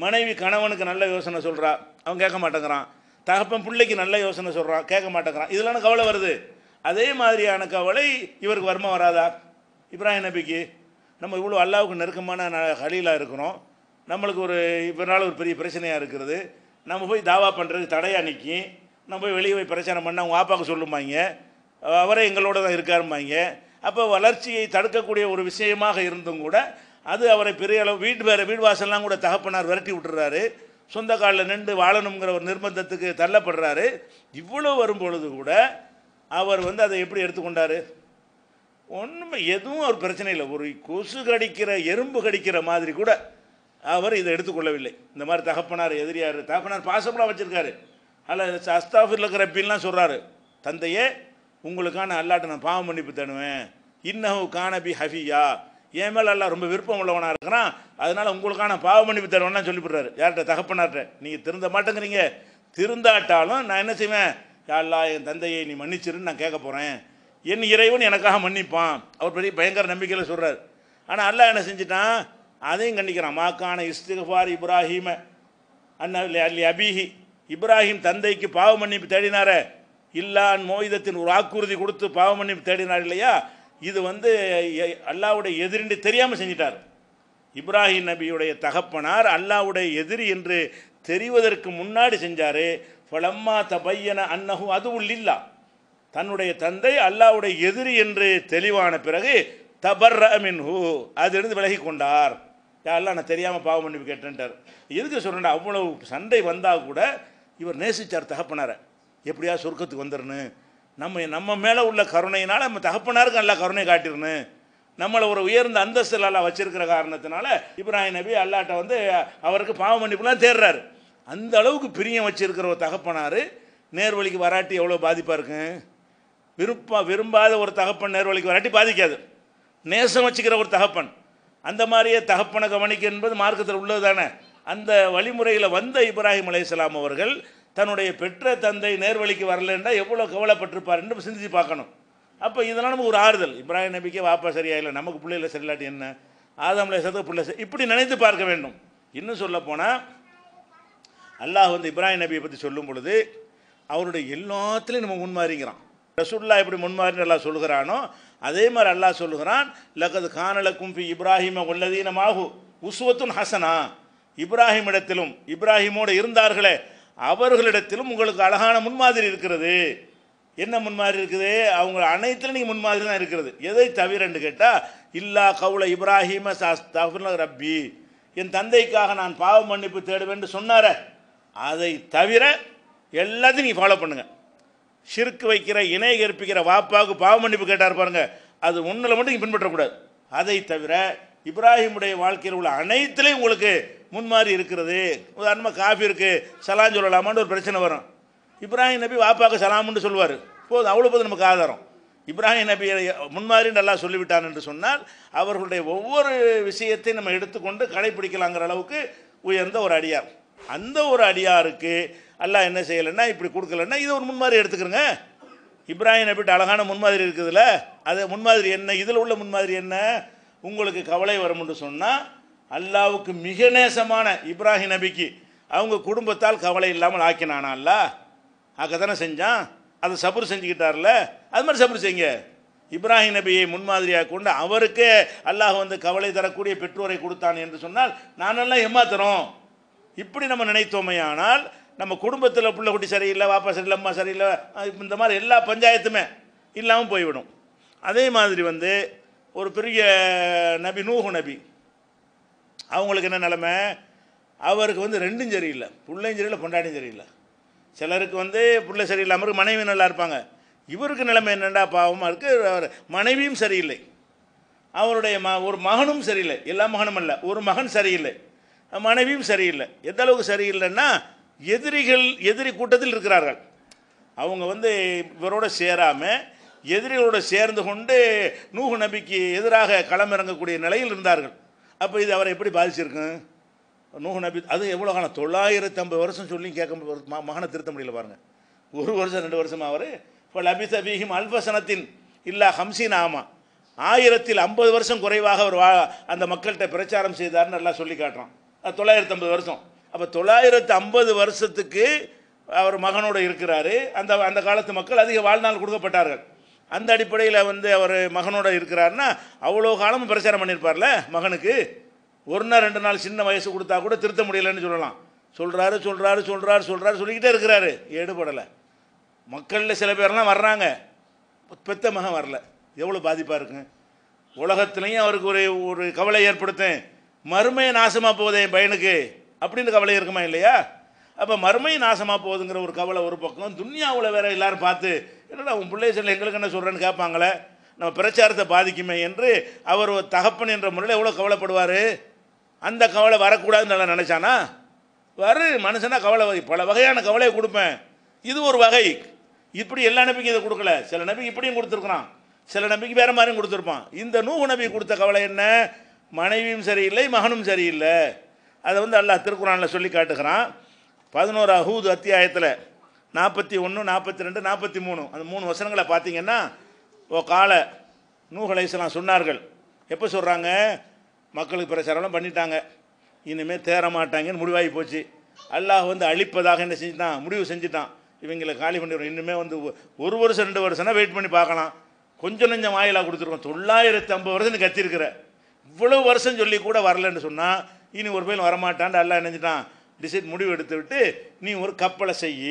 மனைவி கணவனுக்கு நல்ல யோசனை சொல்கிறா அவன் கேட்க மாட்டேங்கிறான் தகப்பன் பிள்ளைக்கு நல்ல யோசனை சொல்கிறான் கேட்க மாட்டேங்கிறான் இதெல்லாம் கவலை வருது அதே மாதிரியான கவலை இவருக்கு வர்மம் வராதா இப்ராஹிம் நபிக்கு நம்ம இவ்வளோ அல்லாவுக்கு நெருக்கமான ஹலீலாக இருக்கிறோம் நம்மளுக்கு ஒரு இவரால் ஒரு பெரிய பிரச்சனையாக இருக்கிறது நம்ம போய் தாவா பண்ணுறதுக்கு தடையாக நிற்கி நம்ம போய் வெளியே போய் பிரச்சனை பண்ணால் அவங்க வாப்பாக்க சொல்லுமாங்க அவரே எங்களோட தான் இருக்காருமாங்க அப்போ வளர்ச்சியை தடுக்கக்கூடிய ஒரு விஷயமாக இருந்தும் கூட அது அவரை பெரிய அளவு வீட்டு வேறு வீடு வாசல்லாம் கூட தகப்பனார் விரட்டி விட்டுறாரு சொந்த காலில் நின்று வாழணுங்கிற ஒரு நிர்பந்தத்துக்கு தள்ளப்படுறாரு இவ்வளோ வரும்பொழுது கூட அவர் வந்து அதை எப்படி எடுத்துக்கொண்டார் ஒன்றுமே எதுவும் அவர் பிரச்சனை இல்லை ஒரு கொசு கடிக்கிற எறும்பு கடிக்கிற மாதிரி கூட அவர் இதை எடுத்துக்கொள்ளவில்லை இந்த மாதிரி தகப்பனார் எதிரியார் தகப்பனார் பாசப்படாக வச்சுருக்காரு அல்ல அஸ்தாஃபில் இருக்கிற பின்லாம் சொல்கிறாரு தந்தையே உங்களுக்கான அல்லாட்டை நான் பாவம் மன்னிப்பு தருவேன் இன்னஹு காணபி ஹஃபியா என் மேலே எல்லாம் ரொம்ப விருப்பம் உள்ளவனாக இருக்கிறான் அதனால் உங்களுக்கான பாவ மன்னிப்பு தருவேன்னா சொல்லிவிடுறாரு யார்கிட்ட தகப்பனார்கிட்ட நீங்கள் திருந்த மாட்டேங்கிறீங்க திருந்தாட்டாலும் நான் என்ன செய்வேன் யாழ்லா என் தந்தையை நீ மன்னிச்சிருன்னு நான் கேட்க போகிறேன் என் இறைவன் எனக்காக மன்னிப்பான் அவர் பெரிய பயங்கர நம்பிக்கையில் சொல்கிறார் ஆனால் அல்லாஹ் என்ன செஞ்சிட்டான் அதையும் கண்டிக்கிறான் மாக்கான இஸ்திகார் இப்ராஹிம அண்ணா அல்லி அபிஹி இப்ராஹிம் தந்தைக்கு பாவ மன்னிப்பு தேடினார இல்லான் மோயிதத்தின் ஒரு வாக்குறுதி கொடுத்து பாவ மன்னிப்பு தேடினார் இல்லையா இது வந்து அல்லாவுடைய எதிரின்றி தெரியாமல் செஞ்சிட்டார் இப்ராஹிம் நபியுடைய தகப்பனார் அல்லாவுடைய எதிரி என்று தெரிவதற்கு முன்னாடி செஞ்சார் ஃபலம்மா தபையன அன்னஹு அதுவும் உள்ளில்லா தன்னுடைய தந்தை அல்லாவுடைய எதிரி என்று தெளிவான பிறகு தபர் மின்ஹு அதிலிருந்து விலகி கொண்டார் யாரெல்லாம் நான் தெரியாமல் பாவம் பண்ணி கேட்டேன்ட்டார் எதுக்கு சொல்கிறேன் அவ்வளவு சண்டை வந்தால் கூட இவர் நேசித்தார் தகப்பனாரை எப்படியா சொர்க்கத்துக்கு வந்துருன்னு நம்ம நம்ம மேலே உள்ள கருணையினால் நம்ம தகப்பனாருக்கு நல்லா கருணை காட்டிடணும் நம்மளை ஒரு உயர்ந்த அந்தஸ்து எல்லாம் வச்சுருக்கிற காரணத்தினால இப்ராஹிம் நபி அல்லாட்ட வந்து அவருக்கு பாவம் மன்னிப்புலாம் தேடுறாரு அந்த அளவுக்கு பிரியம் வச்சுருக்கிற ஒரு தகப்பனார் நேர்வழிக்கு வராட்டி எவ்வளோ பாதிப்பாக இருக்கும் விருப்ப விரும்பாத ஒரு தகப்பன் நேர்வழிக்கு வராட்டி பாதிக்காது நேசம் வச்சுக்கிற ஒரு தகப்பன் அந்த மாதிரியே தகப்பனை கவனிக்க என்பது மார்க்கத்தில் உள்ளது தானே அந்த வழிமுறையில் வந்த இப்ராஹிம் அலையாம் அவர்கள் தன்னுடைய பெற்ற தந்தை நேர்வழிக்கு வரலன்னா எவ்வளோ கவலைப்பட்டிருப்பார் என்று சிந்தித்து பார்க்கணும் அப்போ இதெல்லாம் நமக்கு ஒரு ஆறுதல் இப்ராஹிம் நபிக்கே வாப்பா சரியாயில்லை நமக்கு பிள்ளைகளை சரியில்லாட்டி என்ன ஆதாம் லேசத்துக்கு பிள்ளை இப்படி நினைத்து பார்க்க வேண்டும் இன்னும் சொல்ல போனால் அல்லாஹ் வந்து இப்ராஹிம் நபியை பற்றி சொல்லும் பொழுது அவருடைய எல்லாத்துலேயும் நம்ம முன்மாறிங்கிறான் ரசூல்லா எப்படி முன்மாறின்னு அல்லா சொல்கிறானோ அதே மாதிரி அல்லாஹ் சொல்லுகிறான் லகது கானல கும்பி இப்ராஹிம உள்ளதீனமாகு உஸ்வத்துன் ஹசனா இப்ராஹிம் இடத்திலும் இப்ராஹிமோடு இருந்தார்களே அவர்களிடத்திலும் உங்களுக்கு அழகான முன்மாதிரி இருக்கிறது என்ன முன்மாதிரி இருக்குது அவங்க அனைத்துலையும் நீங்கள் முன்மாதிரி தான் இருக்கிறது எதை தவிரன்னு கேட்டால் இல்லா கவுல இப்ராஹிம சாஸ் ரப்பி என் தந்தைக்காக நான் பாவ மன்னிப்பு தேடுவேன் சொன்னாரே அதை தவிர எல்லாத்தையும் நீ ஃபாலோ பண்ணுங்கள் சிறுக்கு வைக்கிற இணை கற்பிக்கிற வாப்பாவுக்கு பாவ மன்னிப்பு கேட்டார் பாருங்கள் அது ஒன்றில் மட்டும் நீங்கள் பின்பற்றக்கூடாது அதை தவிர இப்ராஹிமுடைய வாழ்க்கையில் உள்ள அனைத்துலேயும் உங்களுக்கு முன்மாறி இருக்கிறது உதாரணமாக காஃபி இருக்குது சலாம் சொல்லலாமான்னு ஒரு பிரச்சனை வரும் இப்ராஹிம் நபி வாப்பாக்கு சலாமுன்னு சொல்லுவார் போதும் அவ்வளோ போது நமக்கு ஆதாரம் இப்ராஹிம் நபி முன்மாதிரி நல்லா சொல்லிவிட்டான் என்று சொன்னால் அவர்களுடைய ஒவ்வொரு விஷயத்தையும் நம்ம எடுத்துக்கொண்டு கடைபிடிக்கலாங்கிற அளவுக்கு உயர்ந்த ஒரு அடியார் அந்த ஒரு அடியாருக்கு அல்லாஹ் என்ன செய்யலைன்னா இப்படி கொடுக்கலன்னா இதை ஒரு முன்மாதிரி எடுத்துக்கிறோங்க இப்ராஹிம் நபிட்டு அழகான முன்மாதிரி இருக்குதுல்ல அது முன்மாதிரி என்ன இதில் உள்ள முன்மாதிரி என்ன உங்களுக்கு கவலை வரும்னு சொன்னால் அல்லாவுக்கு மிக நேசமான இப்ராஹிம் நபிக்கு அவங்க குடும்பத்தால் கவலை இல்லாமல் ஆக்கினானா அல்ல தானே செஞ்சான் அதை சபுர் செஞ்சுக்கிட்டார்ல அது மாதிரி சபுர் செய்யுங்க இப்ராஹிம் நபியை முன்மாதிரியாக கொண்டு அவருக்கு அல்லாஹ் வந்து கவலை தரக்கூடிய பெற்றோரை கொடுத்தான் என்று சொன்னால் நானெல்லாம் ஏமாத்துறோம் இப்படி நம்ம நினைத்தோமையானால் நம்ம குடும்பத்தில் பிள்ளை குட்டி சரியில்லை வாப்பா சரியில்லை அம்மா சரியில்லை இந்த மாதிரி எல்லா பஞ்சாயத்துமே இல்லாமல் போய்விடும் அதே மாதிரி வந்து ஒரு பெரிய நபி நூகு நபி அவங்களுக்கு என்ன நிலமை அவருக்கு வந்து ரெண்டும் சரியில்லை பிள்ளையும் சரியில்லை பொண்டாட்டியும் சரியில்லை சிலருக்கு வந்து பிள்ளை சரியில்லாமல் மனைவி நல்லா இருப்பாங்க இவருக்கு நிலைமை என்னென்னா பாவமாக இருக்குது அவர் மனைவியும் சரியில்லை அவருடைய ம ஒரு மகனும் சரியில்லை எல்லா மகனும் இல்லை ஒரு மகன் சரியில்லை மனைவியும் சரியில்லை எந்த அளவுக்கு சரியில்லைன்னா எதிரிகள் எதிரி கூட்டத்தில் இருக்கிறார்கள் அவங்க வந்து இவரோட சேராமல் எதிரிகளோடு சேர்ந்து கொண்டு நூகு நபிக்கு எதிராக களமிறங்கக்கூடிய நிலையில் இருந்தார்கள் அப்போ இது அவரை எப்படி பாதிச்சிருக்கு நூகு நபி அது எவ்வளோ காலம் தொள்ளாயிரத்தி ஐம்பது வருஷம் சொல்லி கேட்க மகனை திருத்த முடியல பாருங்கள் ஒரு வருஷம் ரெண்டு வருஷமாக அவர் இப்போ லபிசபிஹிம் அல்பசனத்தின் இல்லா ஹம்சின் ஆமா ஆயிரத்தில் ஐம்பது வருஷம் குறைவாக அவர் வா அந்த மக்கள்கிட்ட பிரச்சாரம் செய்தார்னு நல்லா சொல்லி காட்டுறான் தொள்ளாயிரத்து ஐம்பது வருஷம் அப்போ தொள்ளாயிரத்து ஐம்பது வருஷத்துக்கு அவர் மகனோடு இருக்கிறாரு அந்த அந்த காலத்து மக்கள் அதிக வாழ்நாள் கொடுக்கப்பட்டார்கள் அந்த அடிப்படையில் வந்து அவர் மகனோட இருக்கிறாருன்னா அவ்வளோ காலமும் பிரச்சாரம் பண்ணியிருப்பார்ல மகனுக்கு ஒரு நாள் ரெண்டு நாள் சின்ன வயசு கொடுத்தா கூட திருத்த முடியலன்னு சொல்லலாம் சொல்கிறாரு சொல்கிறாரு சொல்கிறாரு சொல்கிறாரு சொல்லிக்கிட்டே இருக்கிறாரு ஏடுபடலை மக்களில் சில பேர்லாம் வர்றாங்க பெத்த மகன் வரல எவ்வளோ பாதிப்பாக இருக்குங்க உலகத்துலேயும் அவருக்கு ஒரு ஒரு கவலை ஏற்படுத்தேன் மறுமையை நாசமாக போகுதே என் பையனுக்கு அப்படின்னு கவலை இருக்குமா இல்லையா அப்போ மறுமை நாசமாக போகுதுங்கிற ஒரு கவலை ஒரு பக்கம் துன்யாவில் வேறு எல்லோரும் பார்த்து என்னடா உன் பிள்ளை சொல்ல எங்களுக்கு என்ன சொல்கிறேன்னு கேட்பாங்களே நம்ம பிரச்சாரத்தை பாதிக்குமே என்று அவர் ஒரு தகப்பன் என்ற முறையில் எவ்வளோ கவலைப்படுவார் அந்த கவலை வரக்கூடாதுன்னு நல்லா நினச்சானா வரு மனுஷனாக கவலை வகை பல வகையான கவலையை கொடுப்பேன் இது ஒரு வகை இப்படி எல்லா நம்பிக்கை இதை கொடுக்கல சில நம்பிக்கை இப்படியும் கொடுத்துருக்குறான் சில நம்பிக்கை வேறு மாதிரியும் கொடுத்துருப்பான் இந்த நூ நபி கொடுத்த கவலை என்ன மனைவியும் சரியில்லை மகனும் சரியில்லை அதை வந்து அல்லாஹ் திருக்குறானில் சொல்லி காட்டுகிறான் பதினோரு ஹூது அத்தியாயத்தில் நாற்பத்தி ஒன்று நாற்பத்தி ரெண்டு நாற்பத்தி மூணு அந்த மூணு வசனங்களை பார்த்தீங்கன்னா ஓ கால நூகலைசலாம் சொன்னார்கள் எப்போ சொல்கிறாங்க மக்களுக்கு பிரச்சாரம்லாம் பண்ணிட்டாங்க இனிமேல் தேரமாட்டாங்கன்னு முடிவாகி போச்சு அல்லாஹ் வந்து அழிப்பதாக என்ன செஞ்சுட்டான் முடிவு செஞ்சுட்டான் இவங்களை காலி பண்ணிடுவோம் இன்னுமே வந்து ஒரு வருஷம் ரெண்டு வருஷம்னா வெயிட் பண்ணி பார்க்கலாம் கொஞ்சம் கொஞ்சம் வாயிலாக கொடுத்துருக்கோம் தொள்ளாயிரத்து ஐம்பது வருஷம்னு கத்திருக்கிறேன் இவ்வளோ வருஷம் சொல்லி கூட வரலன்னு சொன்னால் இனி ஒரு பையன் வரமாட்டான் எல்லாம் நினைஞ்சிட்டான் டிசைட் முடிவு எடுத்து விட்டு நீ ஒரு கப்பலை செய்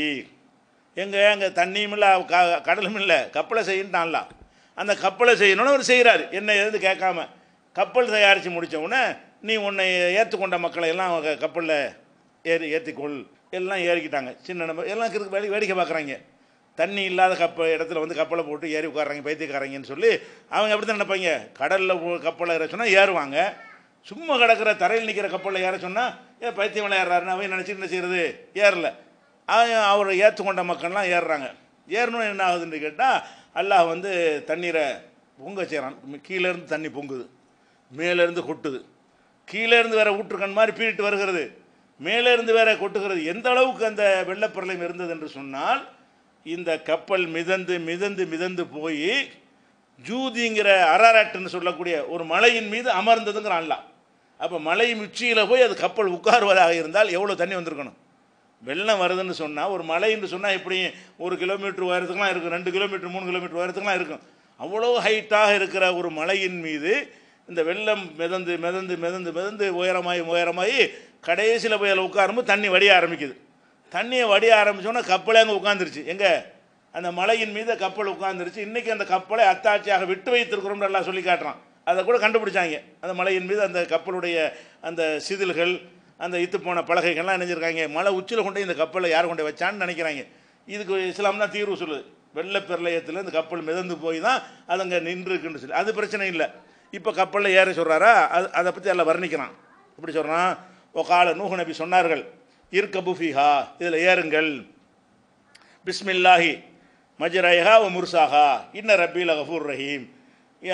எங்கே அங்கே தண்ணியும் இல்லை க கடலும் இல்லை கப்பலை செய்யின்ட்டான்லாம் அந்த கப்பலை செய்யணும்னு அவர் செய்கிறார் என்ன எது கேட்காம கப்பல் தயாரித்து முடித்தவுடனே நீ உன்னை ஏற்றுக்கொண்ட மக்களை எல்லாம் கப்பலில் ஏறி ஏற்றிக்கொள் எல்லாம் ஏறிக்கிட்டாங்க சின்ன நம்ப எல்லாம் வேடிக்கை பார்க்குறாங்க தண்ணி இல்லாத கப்ப இடத்துல வந்து கப்பலை போட்டு ஏறி உட்காராங்க பைத்தியக்காரங்கன்னு சொல்லி அவங்க எப்படி தான் நினைப்பாங்க கடலில் கப்பலை ஏற சொன்னால் ஏறுவாங்க சும்மா கிடக்கிற தரையில் நிற்கிற கப்பலில் ஏற சொன்னால் ஏ பைத்தியம் ஏறாருன்னு அவங்க நினச்சிட்டு என்ன செய்கிறது ஏறல அவன் அவர் ஏற்றுக்கொண்ட மக்கள்லாம் ஏறுறாங்க ஏறணும் என்ன ஆகுதுன்னு கேட்டால் அல்லாஹ் வந்து தண்ணீரை பொங்க செய்கிறான் கீழேருந்து தண்ணி பொங்குது மேலேருந்து கொட்டுது கீழேருந்து வேற ஊற்றுக்கண் மாதிரி பீரிட்டு வருகிறது மேலேருந்து வேற கொட்டுகிறது எந்த அளவுக்கு அந்த வெள்ளப்பிரளயம் இருந்தது என்று சொன்னால் இந்த கப்பல் மிதந்து மிதந்து மிதந்து போய் ஜூதிங்கிற அரராட்டுன்னு சொல்லக்கூடிய ஒரு மலையின் மீது அமர்ந்ததுங்கிறான் அல்லா அப்போ மலை உச்சியில் போய் அது கப்பல் உட்காருவதாக இருந்தால் எவ்வளோ தண்ணி வந்திருக்கணும் வெள்ளம் வருதுன்னு சொன்னால் ஒரு மலைன்னு சொன்னால் இப்படியும் ஒரு கிலோமீட்டர் உயரத்துக்குலாம் இருக்கும் ரெண்டு கிலோமீட்டர் மூணு கிலோமீட்டர் உயரத்துக்குலாம் இருக்கும் அவ்வளோ ஹைட்டாக இருக்கிற ஒரு மலையின் மீது இந்த வெள்ளம் மிதந்து மிதந்து மிதந்து மிதந்து உயரமாகி உயரமாகி கடைசியில் போய் அதில் உட்காரும்போது தண்ணி வடிய ஆரம்பிக்குது தண்ணியை வடிய ஆரம்பித்தோன்னா கப்பலே அங்கே உட்காந்துருச்சு எங்கே அந்த மலையின் மீது கப்பல் உட்காந்துருச்சு இன்றைக்கி அந்த கப்பலை அத்தாட்சியாக விட்டு வைத்திருக்கிறோம்னு எல்லாம் சொல்லி காட்டுறான் அதை கூட கண்டுபிடிச்சாங்க அந்த மலையின் மீது அந்த கப்பலுடைய அந்த சிதில்கள் அந்த இத்து போன பலகைகள்லாம் நினைஞ்சிருக்காங்க மலை உச்சியில் கொண்டு இந்த கப்பலை யார் கொண்டு வச்சான்னு நினைக்கிறாங்க இதுக்கு இஸ்லாம் தான் தீர்வு சொல்லுது வெள்ள இந்த கப்பல் மிதந்து போய் தான் அது அங்கே நின்று இருக்குன்னு சொல்லி அது பிரச்சனை இல்லை இப்போ கப்பலில் ஏற சொல்கிறாரா அது அதை பற்றி அதில் வர்ணிக்கிறான் இப்படி சொல்கிறான் ஒரு கால நூகு நபி சொன்னார்கள் இர்கபுஃபிஹா இதில் ஏறுங்கள் பிஸ்மில்லாஹி மஜ்ரஹா ஓ முர்சாஹா இன்ன ரபீல் அஃபூர் ரஹீம்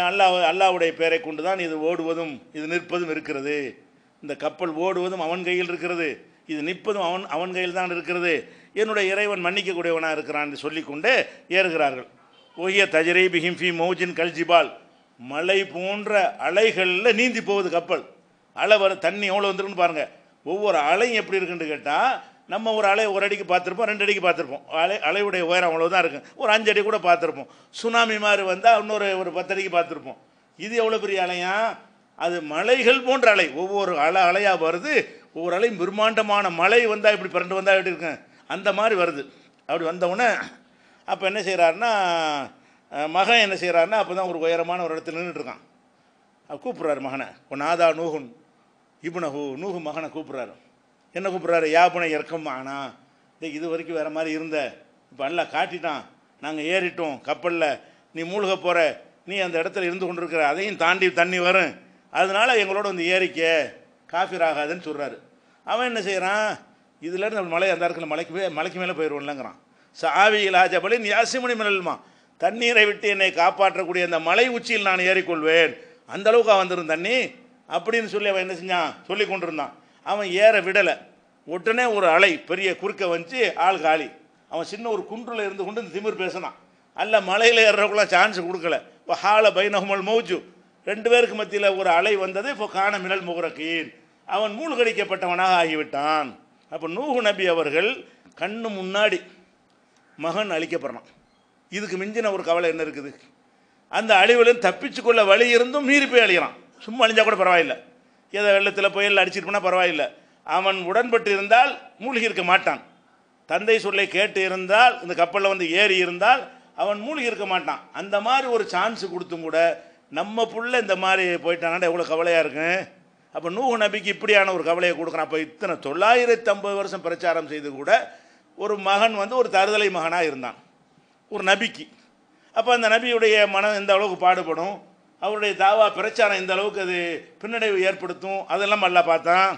அல்லாஹ் அல்லாவுடைய பெயரை கொண்டு தான் இது ஓடுவதும் இது நிற்பதும் இருக்கிறது இந்த கப்பல் ஓடுவதும் அவன் கையில் இருக்கிறது இது நிற்பதும் அவன் அவன் கையில் தான் இருக்கிறது என்னுடைய இறைவன் மன்னிக்கக்கூடியவனாக இருக்கிறான் என்று சொல்லிக்கொண்டே ஏறுகிறார்கள் ஒய்ய தஜரீபிஹிம் ஃபி மௌஜின் கல்ஜிபால் மலை போன்ற அலைகளில் நீந்தி போகுது கப்பல் அளவு தண்ணி எவ்வளோ வந்துருக்குன்னு பாருங்கள் ஒவ்வொரு அலையும் எப்படி இருக்குன்னு கேட்டால் நம்ம ஒரு அலை ஒரு அடிக்கு பார்த்துருப்போம் ரெண்டு அடிக்கு பார்த்துருப்போம் அலை அலையுடைய உயரம் அவ்வளோதான் இருக்கும் ஒரு அஞ்சு அடி கூட பார்த்துருப்போம் சுனாமி மாதிரி வந்தால் இன்னொரு ஒரு பத்தடிக்கு பார்த்துருப்போம் இது எவ்வளோ பெரிய அலையா அது மலைகள் போன்ற அலை ஒவ்வொரு அலை அலையாக வருது ஒவ்வொரு அலையும் பிரம்மாண்டமான மலை வந்தால் இப்படி பிறண்டு வந்தால் எப்படி இருக்கேன் அந்த மாதிரி வருது அப்படி வந்தவுடனே அப்போ என்ன செய்கிறாருன்னா மகன் என்ன செய்கிறாருன்னா அப்போ தான் ஒரு உயரமான ஒரு இடத்துல நின்றுட்டுருக்கான் கூப்பிட்றாரு மகனை உன் நாதா நூகுன் இப்போ நூகு மகனை கூப்பிட்றாரு என்ன கூப்பிட்றாரு ஆனா இறக்கமானா இது வரைக்கும் வேறு மாதிரி இருந்த இப்போ நல்லா காட்டிட்டான் நாங்கள் ஏறிட்டோம் கப்பலில் நீ மூழ்க போகிற நீ அந்த இடத்துல இருந்து கொண்டிருக்கிற அதையும் தாண்டி தண்ணி வரும் அதனால் எங்களோட வந்து ஏறிக்க காஃபீர் ஆகாதுன்னு சொல்கிறாரு அவன் என்ன செய்கிறான் இதுலேருந்து நம்ம மலை அந்த இடத்துல மலைக்கு போய் மலைக்கு மேலே போயிடுவோம்லங்கிறான் சாவியில் நீ யாசிமணி மலல்மா தண்ணீரை விட்டு என்னை காப்பாற்றக்கூடிய அந்த மலை உச்சியில் நான் ஏறிக்கொள்வேன் அந்தளவுக்கு வந்துடும் தண்ணி அப்படின்னு சொல்லி அவன் என்ன செஞ்சான் சொல்லி கொண்டிருந்தான் அவன் ஏற விடலை உடனே ஒரு அலை பெரிய குறுக்க வந்துச்சு ஆள் காலி அவன் சின்ன ஒரு குன்றில் இருந்து கொண்டு இந்த திமிர் பேசினான் அல்ல மலையில் ஏறுறவங்களாம் சான்ஸ் கொடுக்கல இப்போ ஹால பைனஹுமல் மௌஜு ரெண்டு பேருக்கு மத்தியில் ஒரு அலை வந்தது இப்போ காண மினல் முகரக்கீன் அவன் மூழ்கடிக்கப்பட்டவனாக ஆகிவிட்டான் அப்போ நூஹு நபி அவர்கள் கண்ணு முன்னாடி மகன் அழிக்கப்படுறான் இதுக்கு மிஞ்சின ஒரு கவலை என்ன இருக்குது அந்த அழிவுலேருந்து தப்பிச்சு கொள்ள வழி இருந்தும் மீறி போய் அழிகிறான் சும்மா அழிஞ்சால் கூட பரவாயில்லை ஏதோ வெள்ளத்தில் புயல் அடிச்சிருக்குன்னா பரவாயில்லை அவன் உடன்பட்டு இருந்தால் மூழ்கி இருக்க மாட்டான் தந்தை சொல்லை கேட்டு இருந்தால் இந்த கப்பலில் வந்து ஏறி இருந்தால் அவன் மூழ்கி இருக்க மாட்டான் அந்த மாதிரி ஒரு சான்ஸ் கொடுத்தும் கூட நம்ம புள்ள இந்த மாதிரி போயிட்டானா எவ்வளோ கவலையாக இருக்கும் அப்போ நூகு நபிக்கு இப்படியான ஒரு கவலையை கொடுக்குறான் அப்போ இத்தனை தொள்ளாயிரத்தி ஐம்பது வருஷம் பிரச்சாரம் செய்து கூட ஒரு மகன் வந்து ஒரு தருதலை மகனாக இருந்தான் ஒரு நபிக்கு அப்போ அந்த நபியுடைய மனம் எந்த அளவுக்கு பாடுபடும் அவருடைய தாவா பிரச்சாரம் இந்த அளவுக்கு அது பின்னடைவு ஏற்படுத்தும் அதெல்லாம் நல்லா பார்த்தான்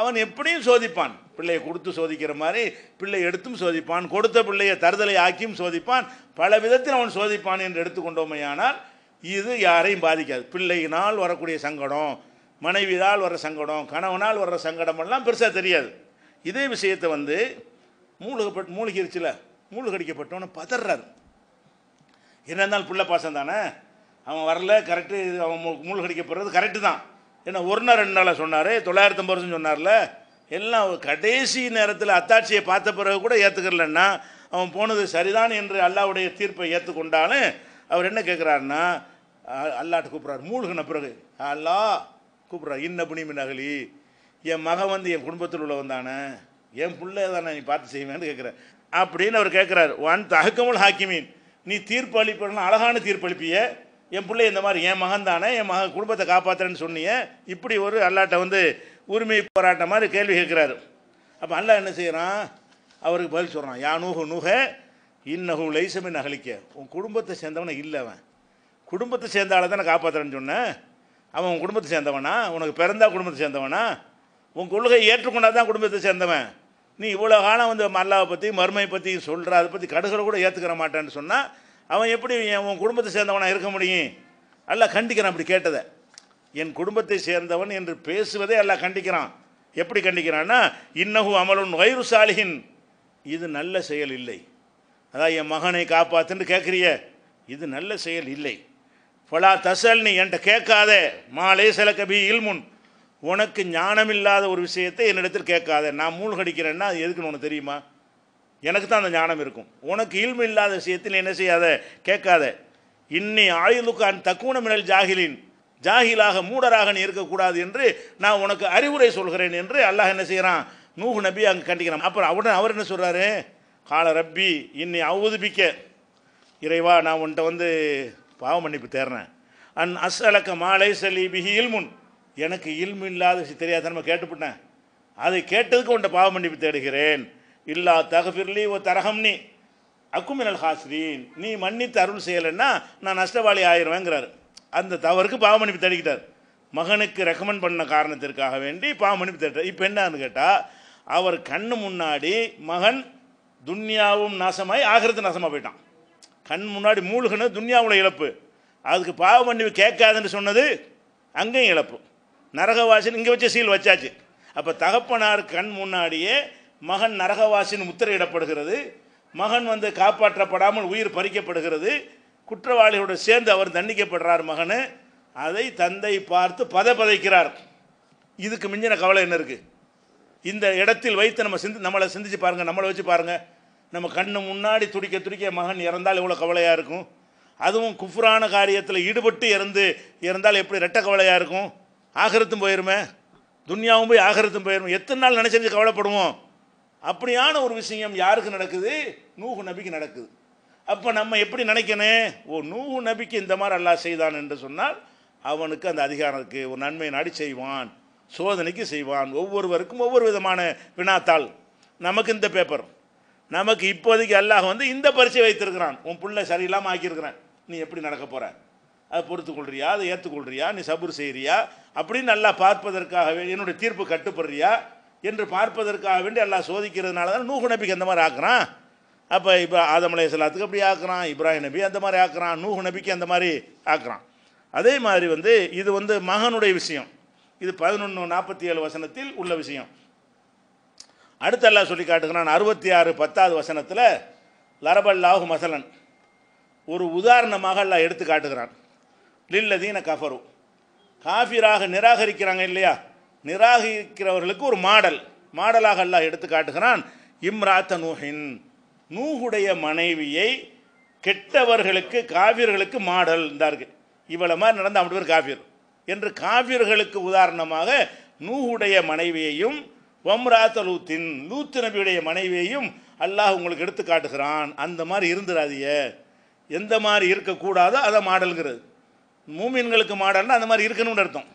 அவன் எப்படியும் சோதிப்பான் பிள்ளையை கொடுத்து சோதிக்கிற மாதிரி பிள்ளை எடுத்தும் சோதிப்பான் கொடுத்த பிள்ளையை தருதலை ஆக்கியும் சோதிப்பான் பல விதத்தில் அவன் சோதிப்பான் என்று எடுத்துக்கொண்டோமையானால் இது யாரையும் பாதிக்காது பிள்ளையினால் வரக்கூடிய சங்கடம் மனைவியால் வர சங்கடம் கணவனால் வர்ற சங்கடமெல்லாம் பெருசாக தெரியாது இதே விஷயத்தை வந்து மூழ்கப்பட்டு மூழ்கிருச்சுல மூழ்கடிக்கப்பட்டவனை பதறாரு என்ன இருந்தாலும் பிள்ளை பாசம் தானே அவன் வரல கரெக்டு அவன் மூழ்கடிக்கப்படுறது கரெக்டு தான் ஏன்னா ஒரு நாள் ரெண்டு நாளாக சொன்னார் தொள்ளாயிரத்தம்பது வருஷம் சொன்னார்ல எல்லாம் கடைசி நேரத்தில் அத்தாட்சியை பார்த்த பிறகு கூட ஏற்றுக்கலன்னா அவன் போனது சரிதான் என்று அல்லாவுடைய தீர்ப்பை ஏற்றுக்கொண்டாலும் அவர் என்ன கேட்குறாருன்னா அல்லாட்டு கூப்பிட்றாரு மூழ்கின பிறகு அல்லா இன்ன புனிமி நகலி என் மகன் வந்து என் குடும்பத்தில் உள்ள வந்தானே என் பிள்ளை தானே நீ பார்த்து செய்வேன்னு கேட்குறேன் அப்படின்னு அவர் கேட்குறாரு ஒன் தகக்கமல் ஹாக்கிமீன் நீ தீர்ப்பு அளிப்பா அழகான தீர்ப்பு அளிப்பியே என் பிள்ளை இந்த மாதிரி என் மகன் தானே என் மகன் குடும்பத்தை காப்பாற்றுறேன்னு சொன்னியே இப்படி ஒரு அல்லாட்ட வந்து உரிமை போராட்டம் மாதிரி கேள்வி கேட்குறாரு அப்போ அல்லா என்ன செய்கிறான் அவருக்கு பதில் சொல்கிறான் யா நூக நூக இன்னகு லைசமே நகலிக்க உன் குடும்பத்தை சேர்ந்தவனை இல்லை அவன் குடும்பத்தை சேர்ந்தால தான் தானே காப்பாற்றுறேன்னு சொன்னேன் அவன் உன் குடும்பத்தை சேர்ந்தவனா உனக்கு பிறந்தா குடும்பத்தை சேர்ந்தவனா உன் கொள்கை ஏற்றுக்கொண்டா தான் குடும்பத்தை சேர்ந்தவன் நீ இவ்வளோ காலம் வந்து அல்லாவை பற்றி மருமையை பற்றி சொல்கிற அதை பற்றி கடுகளை கூட ஏற்றுக்கிற மாட்டேன்னு சொன்னால் அவன் எப்படி உன் குடும்பத்தை சேர்ந்தவனாக இருக்க முடியும் எல்லாம் கண்டிக்கிறான் அப்படி கேட்டதை என் குடும்பத்தை சேர்ந்தவன் என்று பேசுவதே எல்லாம் கண்டிக்கிறான் எப்படி கண்டிக்கிறான்னா இன்னகு அமலுன் வயிறு சாலிகின் இது நல்ல செயல் இல்லை அதான் என் மகனை காப்பாத்துன்னு கேட்குறிய இது நல்ல செயல் இல்லை ஃபலா தசல் நீ என்கிட்ட கேட்காத மாலே சில கபி இல்முன் உனக்கு ஞானம் இல்லாத ஒரு விஷயத்தை என்னிடத்தில் கேட்காத நான் மூழ்கடிக்கிறேன்னா அது எதுக்குன்னு உனக்கு தெரியுமா எனக்கு தான் அந்த ஞானம் இருக்கும் உனக்கு இயல்பு இல்லாத விஷயத்தில் என்ன செய்யாத கேட்காத இன்னி ஆயுதுக்கான் தக்குண மினல் ஜாகிலின் ஜாகிலாக மூடராக நீ இருக்கக்கூடாது என்று நான் உனக்கு அறிவுரை சொல்கிறேன் என்று அல்லாஹ் என்ன செய்கிறான் நூஹு நபி அங்கே கண்டிக்கிறான் அப்புறம் உடனே அவர் என்ன சொல்கிறாரு கால ரப்பி இன்னி அவதுபிக்க இறைவா நான் உன்ட்ட வந்து பாவ மன்னிப்பு தேர்றேன் அன் அஸ்அலக்க மாலை சலி பிஹி இல்முன் எனக்கு இல்மு இல்லாத விஷயம் தெரியாத நம்ம கேட்டுப்பட்டேன் அதை கேட்டதுக்கு உன்ட்ட பாவ மன்னிப்பு தேடுகிறேன் இல்லா தகஃபிர்லி ஓ நீ அக்குமினல் ஹாஸ்ரீன் நீ மன்னித்து அருள் செய்யலைன்னா நான் நஷ்டவாளி ஆயிடுவேங்கிறார் அந்த தவறுக்கு பாவமணிப்பு தடுக்கிட்டார் மகனுக்கு ரெக்கமெண்ட் பண்ண காரணத்திற்காக வேண்டி பாவமணிப்பு தட்டார் இப்போ என்னன்னு கேட்டால் அவர் கண்ணு முன்னாடி மகன் துன்யாவும் நாசமாய் ஆகிறது நாசமாக போயிட்டான் கண் முன்னாடி மூழ்கணும் துன்யாவுடைய இழப்பு அதுக்கு பாவ மன்னிப்பு கேட்காதுன்னு சொன்னது அங்கேயும் இழப்பு நரகவாசன் இங்கே வச்ச சீல் வச்சாச்சு அப்போ தகப்பனார் கண் முன்னாடியே மகன் நரகவாசின்னு முத்திரையிடப்படுகிறது மகன் வந்து காப்பாற்றப்படாமல் உயிர் பறிக்கப்படுகிறது குற்றவாளிகளோடு சேர்ந்து அவர் தண்டிக்கப்படுறார் மகனு அதை தந்தை பார்த்து பத பதைக்கிறார் இதுக்கு மிஞ்சின கவலை என்ன இருக்குது இந்த இடத்தில் வைத்து நம்ம சிந்தி நம்மளை சிந்திச்சு பாருங்கள் நம்மளை வச்சு பாருங்கள் நம்ம கண்ணு முன்னாடி துடிக்க துடிக்க மகன் இறந்தால் எவ்வளோ கவலையாக இருக்கும் அதுவும் குஃப்ரான காரியத்தில் ஈடுபட்டு இறந்து இறந்தால் எப்படி ரெட்ட கவலையாக இருக்கும் ஆகிரத்தும் போயிருமே துன்யாவும் போய் ஆகிரத்தும் போயிருமே எத்தனை நாள் நினைச்சிருந்து கவலைப்படுவோம் அப்படியான ஒரு விஷயம் யாருக்கு நடக்குது நூகு நபிக்கு நடக்குது அப்போ நம்ம எப்படி நினைக்கணும் ஓ நூகு நபிக்கு இந்த மாதிரி அல்லா செய்தான் என்று சொன்னால் அவனுக்கு அந்த அதிகாரம் இருக்குது ஒரு நன்மை நாடி செய்வான் சோதனைக்கு செய்வான் ஒவ்வொருவருக்கும் ஒவ்வொரு விதமான வினாத்தாள் நமக்கு இந்த பேப்பர் நமக்கு இப்போதைக்கு அல்லாஹ் வந்து இந்த பரிசை வைத்திருக்கிறான் உன் பிள்ளை சரியில்லாமல் ஆக்கியிருக்கிறேன் நீ எப்படி நடக்க போகிற அதை பொறுத்துக்கொள்றியா அதை ஏற்றுக்கொள்றியா நீ சபுர் செய்கிறியா அப்படின்னு நல்லா பார்ப்பதற்காகவே என்னுடைய தீர்ப்பு கட்டுப்படுறியா என்று பார்ப்பதற்காக வேண்டி எல்லாம் சோதிக்கிறதுனால தான் நூகு நபிக்கு அந்த மாதிரி ஆக்குறான் அப்போ இப்போ ஆதமலை சலாத்துக்கு அப்படி ஆக்குறான் இப்ராஹிம் நபி அந்த மாதிரி ஆக்குறான் நூகு நபிக்கு அந்த மாதிரி ஆக்குறான் அதே மாதிரி வந்து இது வந்து மகனுடைய விஷயம் இது பதினொன்று நாற்பத்தி ஏழு வசனத்தில் உள்ள விஷயம் அடுத்த எல்லாம் சொல்லி காட்டுகிறான் அறுபத்தி ஆறு பத்தாவது வசனத்தில் லரபல்லாஹு மசலன் ஒரு உதாரணமாக எல்லாம் எடுத்து காட்டுகிறான் லில்லதீன கஃபரு காஃபிராக நிராகரிக்கிறாங்க இல்லையா நிராகரிக்கிறவர்களுக்கு ஒரு மாடல் மாடலாக அல்லாஹ் எடுத்து காட்டுகிறான் இம்ராத்த நூஹின் நூகுடைய மனைவியை கெட்டவர்களுக்கு காவியர்களுக்கு மாடல் தான் இருக்குது இவ்வளோ மாதிரி நடந்த அப்படி பேர் காவியர் என்று காவியர்களுக்கு உதாரணமாக நூகுடைய மனைவியையும் வம்ராத்த லூத்தின் லூத்து நபியுடைய மனைவியையும் அல்லாஹ் உங்களுக்கு எடுத்து காட்டுகிறான் அந்த மாதிரி இருந்துடாதிய எந்த மாதிரி இருக்கக்கூடாதோ அதை மாடலுங்கிறது மூமின்களுக்கு மாடல்னால் அந்த மாதிரி இருக்கணும்னு அர்த்தம்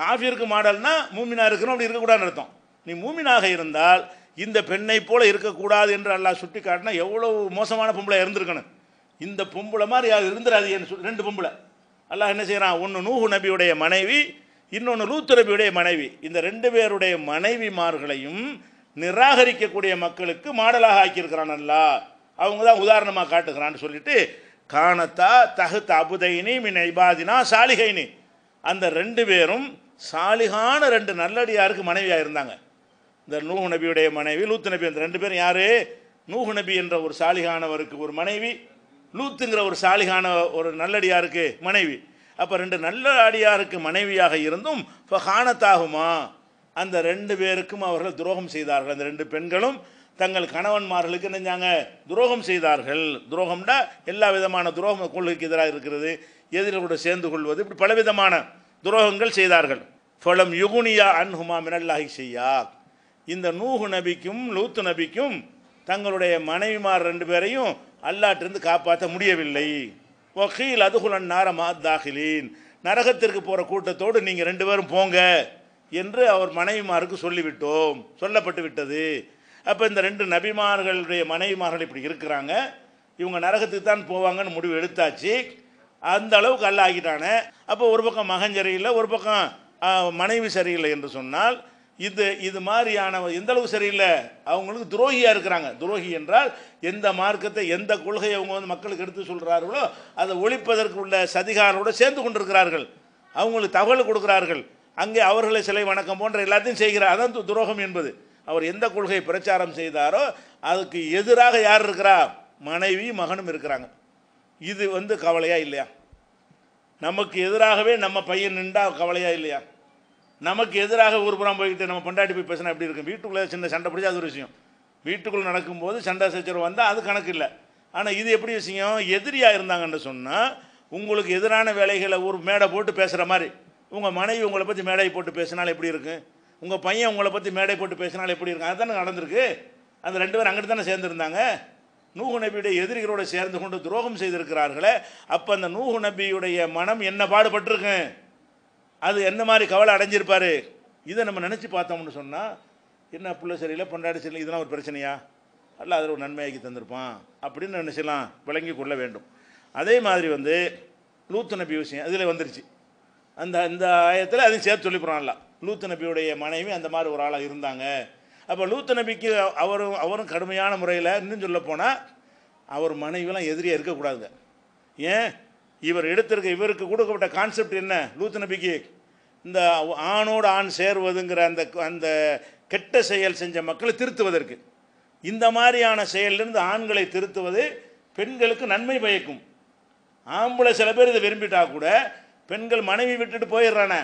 காஃபியருக்கு மாடல்னா மூமினா இருக்கணும் அப்படி இருக்கக்கூடாதுன்னு அர்த்தம் நீ மூமினாக இருந்தால் இந்த பெண்ணை போல இருக்கக்கூடாது என்று அல்லாஹ் சுட்டி காட்டினா எவ்வளோ மோசமான பொம்பளை இருந்திருக்கணும் இந்த பொம்பளை மாதிரி யார் இருந்துடாது ரெண்டு பொம்பளை அல்லாஹ் என்ன செய்கிறான் ஒன்று நூஹு நபியுடைய மனைவி இன்னொன்று லூத்து நபியுடைய மனைவி இந்த ரெண்டு பேருடைய மனைவிமார்களையும் நிராகரிக்கக்கூடிய மக்களுக்கு மாடலாக ஆக்கியிருக்கிறான் அல்லா அவங்க தான் உதாரணமாக காட்டுகிறான்னு சொல்லிட்டு காணத்தா தகுத்த அபுதைனி மின் ஐபாதினா சாலிகைனி அந்த ரெண்டு பேரும் சாலிகான ரெண்டு நல்லடியாருக்கு மனைவியாக இருந்தாங்க இந்த நூஹு நபியுடைய மனைவி லூத்து நபி அந்த ரெண்டு பேரும் யார் நூஹு நபி என்ற ஒரு சாலிகானவருக்கு ஒரு மனைவி லூத்துங்கிற ஒரு சாலிகான ஒரு நல்லடியாருக்கு மனைவி அப்போ ரெண்டு நல்ல அடியாருக்கு மனைவியாக இருந்தும் இப்போ ஹானத்தாகுமா அந்த ரெண்டு பேருக்கும் அவர்கள் துரோகம் செய்தார்கள் அந்த ரெண்டு பெண்களும் தங்கள் கணவன்மார்களுக்கு நினைஞ்சாங்க துரோகம் செய்தார்கள் துரோகம்னா எல்லா விதமான துரோகம் கொள்கைக்கு எதிராக இருக்கிறது எதிரில் கூட சேர்ந்து கொள்வது இப்படி பலவிதமான துரோகங்கள் செய்தார்கள் ஃபலம் யுகுனியா அன்ஹுமா மினல்லாஹி செய்யா இந்த நூகு நபிக்கும் லூத்து நபிக்கும் தங்களுடைய மனைவிமார் ரெண்டு பேரையும் அல்லாட்டிருந்து காப்பாற்ற முடியவில்லை ஒகீல் அதுகுலன் நாரமா தாகிலீன் நரகத்திற்கு போகிற கூட்டத்தோடு நீங்கள் ரெண்டு பேரும் போங்க என்று அவர் மனைவிமாருக்கு சொல்லிவிட்டோம் சொல்லப்பட்டு விட்டது அப்போ இந்த ரெண்டு நபிமார்களுடைய மனைவிமார்கள் இப்படி இருக்கிறாங்க இவங்க நரகத்துக்கு தான் போவாங்கன்னு முடிவு எடுத்தாச்சு அந்த அளவுக்கு அல்ல ஆகிட்டானே அப்போ ஒரு பக்கம் மகஞ்சரியில் ஒரு பக்கம் மனைவி சரியில்லை என்று சொன்னால் இது இது மாதிரியான எந்தளவு சரியில்லை அவங்களுக்கு துரோகியாக இருக்கிறாங்க துரோகி என்றால் எந்த மார்க்கத்தை எந்த கொள்கையை அவங்க வந்து மக்களுக்கு எடுத்து சொல்கிறார்களோ அதை ஒழிப்பதற்கு உள்ள சதிகாரோடு சேர்ந்து கொண்டிருக்கிறார்கள் அவங்களுக்கு தகவல் கொடுக்கிறார்கள் அங்கே அவர்களை சிலை வணக்கம் போன்ற எல்லாத்தையும் செய்கிறார் அதான் துரோகம் என்பது அவர் எந்த கொள்கையை பிரச்சாரம் செய்தாரோ அதுக்கு எதிராக யார் இருக்கிறா மனைவி மகனும் இருக்கிறாங்க இது வந்து கவலையாக இல்லையா நமக்கு எதிராகவே நம்ம பையன் நின்றா கவலையாக இல்லையா நமக்கு எதிராக ஒரு புறம் போய்கிட்டு நம்ம பொண்டாட்டி போய் பேசினா எப்படி இருக்கும் வீட்டுக்குள்ளே சின்ன சண்டை பிடிச்சா அது ஒரு விஷயம் வீட்டுக்குள்ளே நடக்கும்போது சண்டை சச்சரவு வந்தால் அது கணக்கு இல்லை ஆனால் இது எப்படி விஷயம் எதிரியாக இருந்தாங்கன்னு சொன்னால் உங்களுக்கு எதிரான வேலைகளை ஒரு மேடை போட்டு பேசுகிற மாதிரி உங்கள் மனைவி உங்களை பற்றி மேடை போட்டு பேசினாலும் எப்படி இருக்கும் உங்கள் பையன் உங்களை பற்றி மேடை போட்டு பேசினாலும் எப்படி இருக்கும் அதுதானே நடந்திருக்கு அந்த ரெண்டு பேரும் அங்கிட்டு தானே சேர்ந்துருந்தாங்க நூகு நபியுடைய எதிரிகளோடு சேர்ந்து கொண்டு துரோகம் செய்திருக்கிறார்களே அப்போ அந்த நூகு நபியுடைய மனம் என்ன பாடுபட்டிருக்கு அது என்ன மாதிரி கவலை அடைஞ்சிருப்பார் இதை நம்ம நினச்சி பார்த்தோம்னு சொன்னால் என்ன பிள்ளை சரியில்லை பொண்டாடி சரியில்லை இதெல்லாம் ஒரு பிரச்சனையா அல்ல அதில் ஒரு நன்மையாக்கி தந்திருப்பான் அப்படின்னு நினச்சலாம் விளங்கி கொள்ள வேண்டும் அதே மாதிரி வந்து லூத்து நபி விஷயம் அதில் வந்துருச்சு அந்த அந்த ஆயத்தில் அதையும் சேர்த்து சொல்லிப்புறான்ல லூத்து நபியுடைய மனைவி அந்த மாதிரி ஒரு ஆளாக இருந்தாங்க அப்போ லூத்த நபிக்கு அவரும் அவரும் கடுமையான முறையில் இன்னும் சொல்ல போனால் அவர் மனைவிலாம் எதிரியாக இருக்கக்கூடாதுங்க ஏன் இவர் எடுத்திருக்க இவருக்கு கொடுக்கப்பட்ட கான்செப்ட் என்ன லூத்த நபிக்கு இந்த ஆணோடு ஆண் சேருவதுங்கிற அந்த அந்த கெட்ட செயல் செஞ்ச மக்களை திருத்துவதற்கு இந்த மாதிரியான செயலிருந்து ஆண்களை திருத்துவது பெண்களுக்கு நன்மை பயக்கும் ஆம்பளை சில பேர் இதை விரும்பிட்டா கூட பெண்கள் மனைவி விட்டுட்டு போயிடுறானே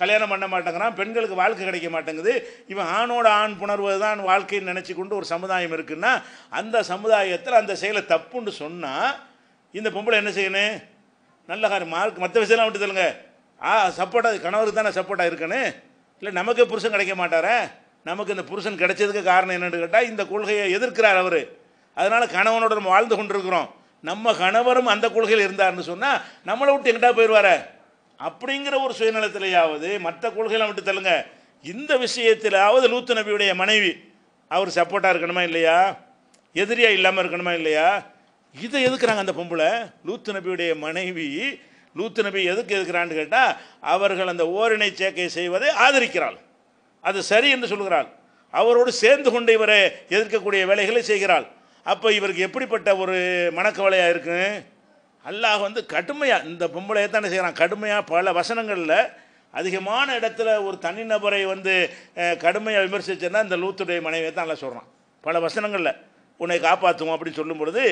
கல்யாணம் பண்ண மாட்டேங்கிறான் பெண்களுக்கு வாழ்க்கை கிடைக்க மாட்டேங்குது இவன் ஆணோட ஆண் புணர்வு தான் வாழ்க்கைன்னு நினச்சி கொண்டு ஒரு சமுதாயம் இருக்குன்னா அந்த சமுதாயத்தில் அந்த செயலை தப்புன்னு சொன்னால் இந்த பொம்பளை என்ன செய்யணும் நல்ல காரியம் மார்க் மற்ற விஷயம்லாம் விட்டு தருங்க ஆ சப்போர்ட்டாக கணவருக்கு தானே சப்போர்ட்டாக இருக்கணும் இல்லை நமக்கே புருஷன் கிடைக்க மாட்டாரே நமக்கு இந்த புருஷன் கிடைச்சதுக்கு காரணம் என்னென்னு கேட்டால் இந்த கொள்கையை எதிர்க்கிறார் அவர் அதனால் கணவனோட நம்ம வாழ்ந்து கொண்டிருக்கிறோம் நம்ம கணவரும் அந்த கொள்கையில் இருந்தார்னு சொன்னால் நம்மளை விட்டு எங்கிட்டா போயிடுவாரே அப்படிங்கிற ஒரு சுயநலத்திலேயாவது மற்ற கொள்கையெல்லாம் விட்டு தள்ளுங்க இந்த விஷயத்திலாவது லூத்து நபியுடைய மனைவி அவர் சப்போர்ட்டாக இருக்கணுமா இல்லையா எதிரியாக இல்லாமல் இருக்கணுமா இல்லையா இதை எதுக்குறாங்க அந்த பொம்பளை லூத்து நபியுடைய மனைவி லூத்து நபி எதுக்கு எதுக்குறான்னு கேட்டால் அவர்கள் அந்த ஓரினை சேர்க்கை செய்வதை ஆதரிக்கிறாள் அது சரி என்று சொல்கிறாள் அவரோடு சேர்ந்து கொண்டு இவரை எதிர்க்கக்கூடிய வேலைகளை செய்கிறாள் அப்போ இவருக்கு எப்படிப்பட்ட ஒரு மனக்கவலையாக இருக்குது அல்லாஹ் வந்து கடுமையாக இந்த பொம்பளை என்ன செய்கிறான் கடுமையாக பல வசனங்களில் அதிகமான இடத்துல ஒரு தனிநபரை வந்து கடுமையாக விமர்சித்தேன்னா இந்த லூத்துடைய மனைவியை தான் நல்லா சொல்கிறான் பல வசனங்களில் உன்னை காப்பாற்றுவோம் அப்படின்னு சொல்லும் பொழுது